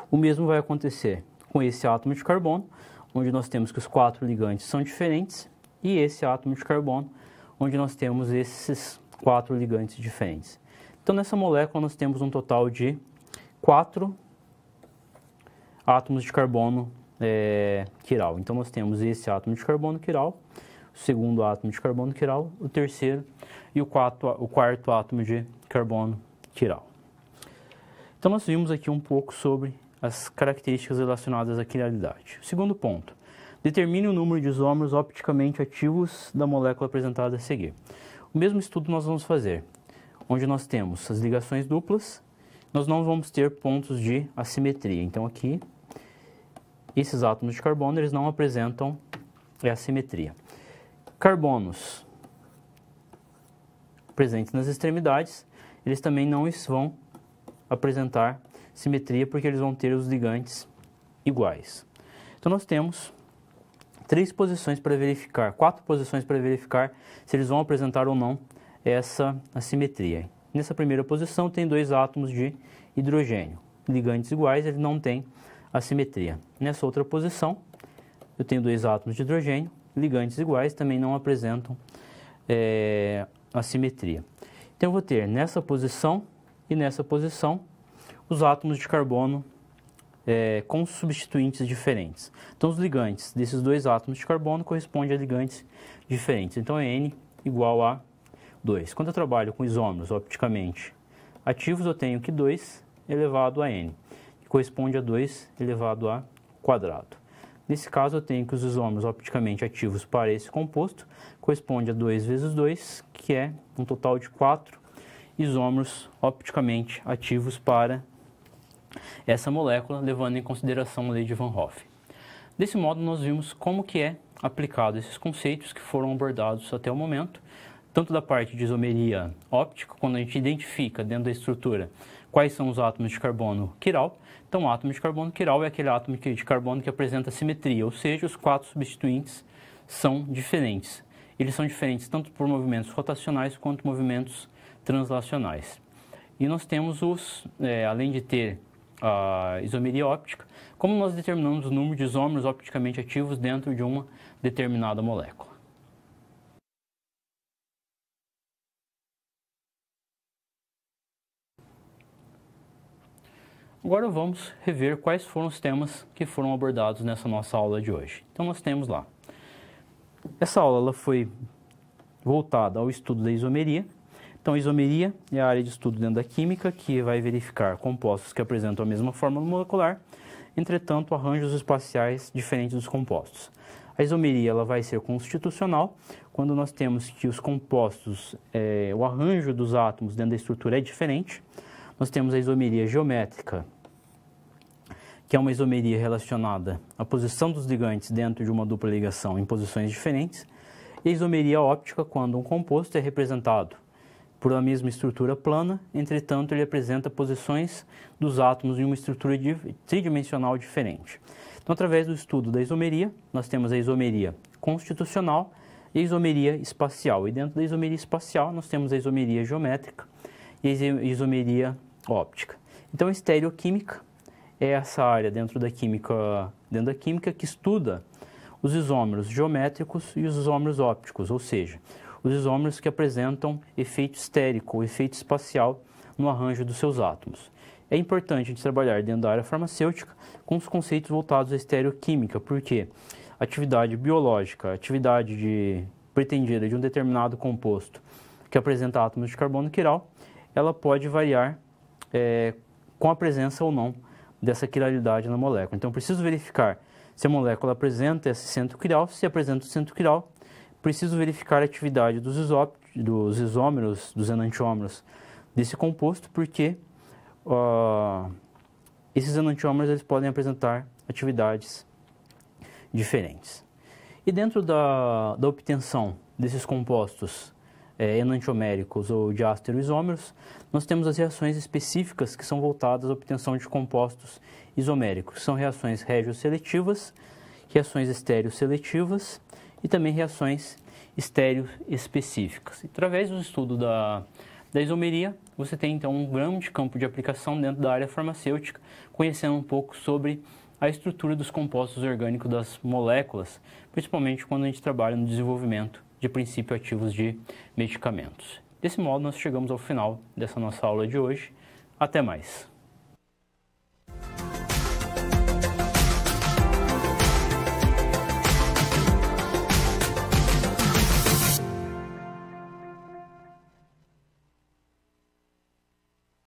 O mesmo vai acontecer com esse átomo de carbono, onde nós temos que os quatro ligantes são diferentes, e esse átomo de carbono, onde nós temos esses quatro ligantes diferentes. Então, nessa molécula, nós temos um total de quatro átomos de carbono é, quiral. Então nós temos esse átomo de carbono quiral, o segundo átomo de carbono quiral, o terceiro e o, quatro, o quarto átomo de carbono quiral. Então nós vimos aqui um pouco sobre as características relacionadas à quiralidade. segundo ponto, determine o número de isômeros opticamente ativos da molécula apresentada a seguir. O mesmo estudo nós vamos fazer, onde nós temos as ligações duplas, nós não vamos ter pontos de assimetria. Então aqui esses átomos de carbono eles não apresentam é simetria. Carbonos presentes nas extremidades, eles também não vão apresentar simetria porque eles vão ter os ligantes iguais. Então nós temos três posições para verificar, quatro posições para verificar se eles vão apresentar ou não essa assimetria. Nessa primeira posição tem dois átomos de hidrogênio, ligantes iguais, ele não tem a simetria. Nessa outra posição, eu tenho dois átomos de hidrogênio, ligantes iguais, também não apresentam é, a simetria. Então, eu vou ter nessa posição e nessa posição os átomos de carbono é, com substituintes diferentes. Então, os ligantes desses dois átomos de carbono correspondem a ligantes diferentes. Então, é N igual a 2. Quando eu trabalho com isômeros opticamente ativos, eu tenho que 2 elevado a N corresponde a 2 elevado a quadrado. Nesse caso, eu tenho que os isômeros opticamente ativos para esse composto corresponde a 2 vezes 2, que é um total de 4 isômeros opticamente ativos para essa molécula, levando em consideração a lei de Van Hoff. Desse modo, nós vimos como que é aplicado esses conceitos que foram abordados até o momento, tanto da parte de isomeria óptica, quando a gente identifica dentro da estrutura quais são os átomos de carbono quiral, então, o átomo de carbono quiral é aquele átomo de carbono que apresenta simetria, ou seja, os quatro substituintes são diferentes. Eles são diferentes tanto por movimentos rotacionais quanto movimentos translacionais. E nós temos os, é, além de ter a isomeria óptica, como nós determinamos o número de isômeros opticamente ativos dentro de uma determinada molécula. Agora vamos rever quais foram os temas que foram abordados nessa nossa aula de hoje. Então nós temos lá. Essa aula foi voltada ao estudo da isomeria. Então, isomeria é a área de estudo dentro da química que vai verificar compostos que apresentam a mesma fórmula molecular, entretanto, arranjos espaciais diferentes dos compostos. A isomeria ela vai ser constitucional quando nós temos que os compostos, é, o arranjo dos átomos dentro da estrutura é diferente. Nós temos a isomeria geométrica, que é uma isomeria relacionada à posição dos ligantes dentro de uma dupla ligação em posições diferentes, e a isomeria óptica, quando um composto é representado por uma mesma estrutura plana, entretanto, ele apresenta posições dos átomos em uma estrutura tridimensional diferente. Então, através do estudo da isomeria, nós temos a isomeria constitucional e a isomeria espacial. E dentro da isomeria espacial, nós temos a isomeria geométrica e a isomeria óptica. Então, estereoquímica é essa área dentro da química, dentro da química que estuda os isômeros geométricos e os isômeros ópticos, ou seja, os isômeros que apresentam efeito estérico ou efeito espacial no arranjo dos seus átomos. É importante a gente trabalhar dentro da área farmacêutica com os conceitos voltados à estereoquímica, porque atividade biológica, atividade de pretendida de um determinado composto que apresenta átomos de carbono quiral, ela pode variar é, com a presença ou não dessa quiralidade na molécula. Então, preciso verificar se a molécula apresenta esse centro quiral, se apresenta o centro quiral, preciso verificar a atividade dos, isop, dos isômeros, dos enantiômeros desse composto, porque uh, esses enantiômeros eles podem apresentar atividades diferentes. E dentro da, da obtenção desses compostos, é, enantioméricos ou diásteroisômeros, nós temos as reações específicas que são voltadas à obtenção de compostos isoméricos. São reações regioseletivas, reações estéreoseletivas e também reações estereoespecíficas. E através do estudo da, da isomeria, você tem então um grande campo de aplicação dentro da área farmacêutica, conhecendo um pouco sobre a estrutura dos compostos orgânicos das moléculas, principalmente quando a gente trabalha no desenvolvimento de princípio ativos de medicamentos. Desse modo, nós chegamos ao final dessa nossa aula de hoje. Até mais!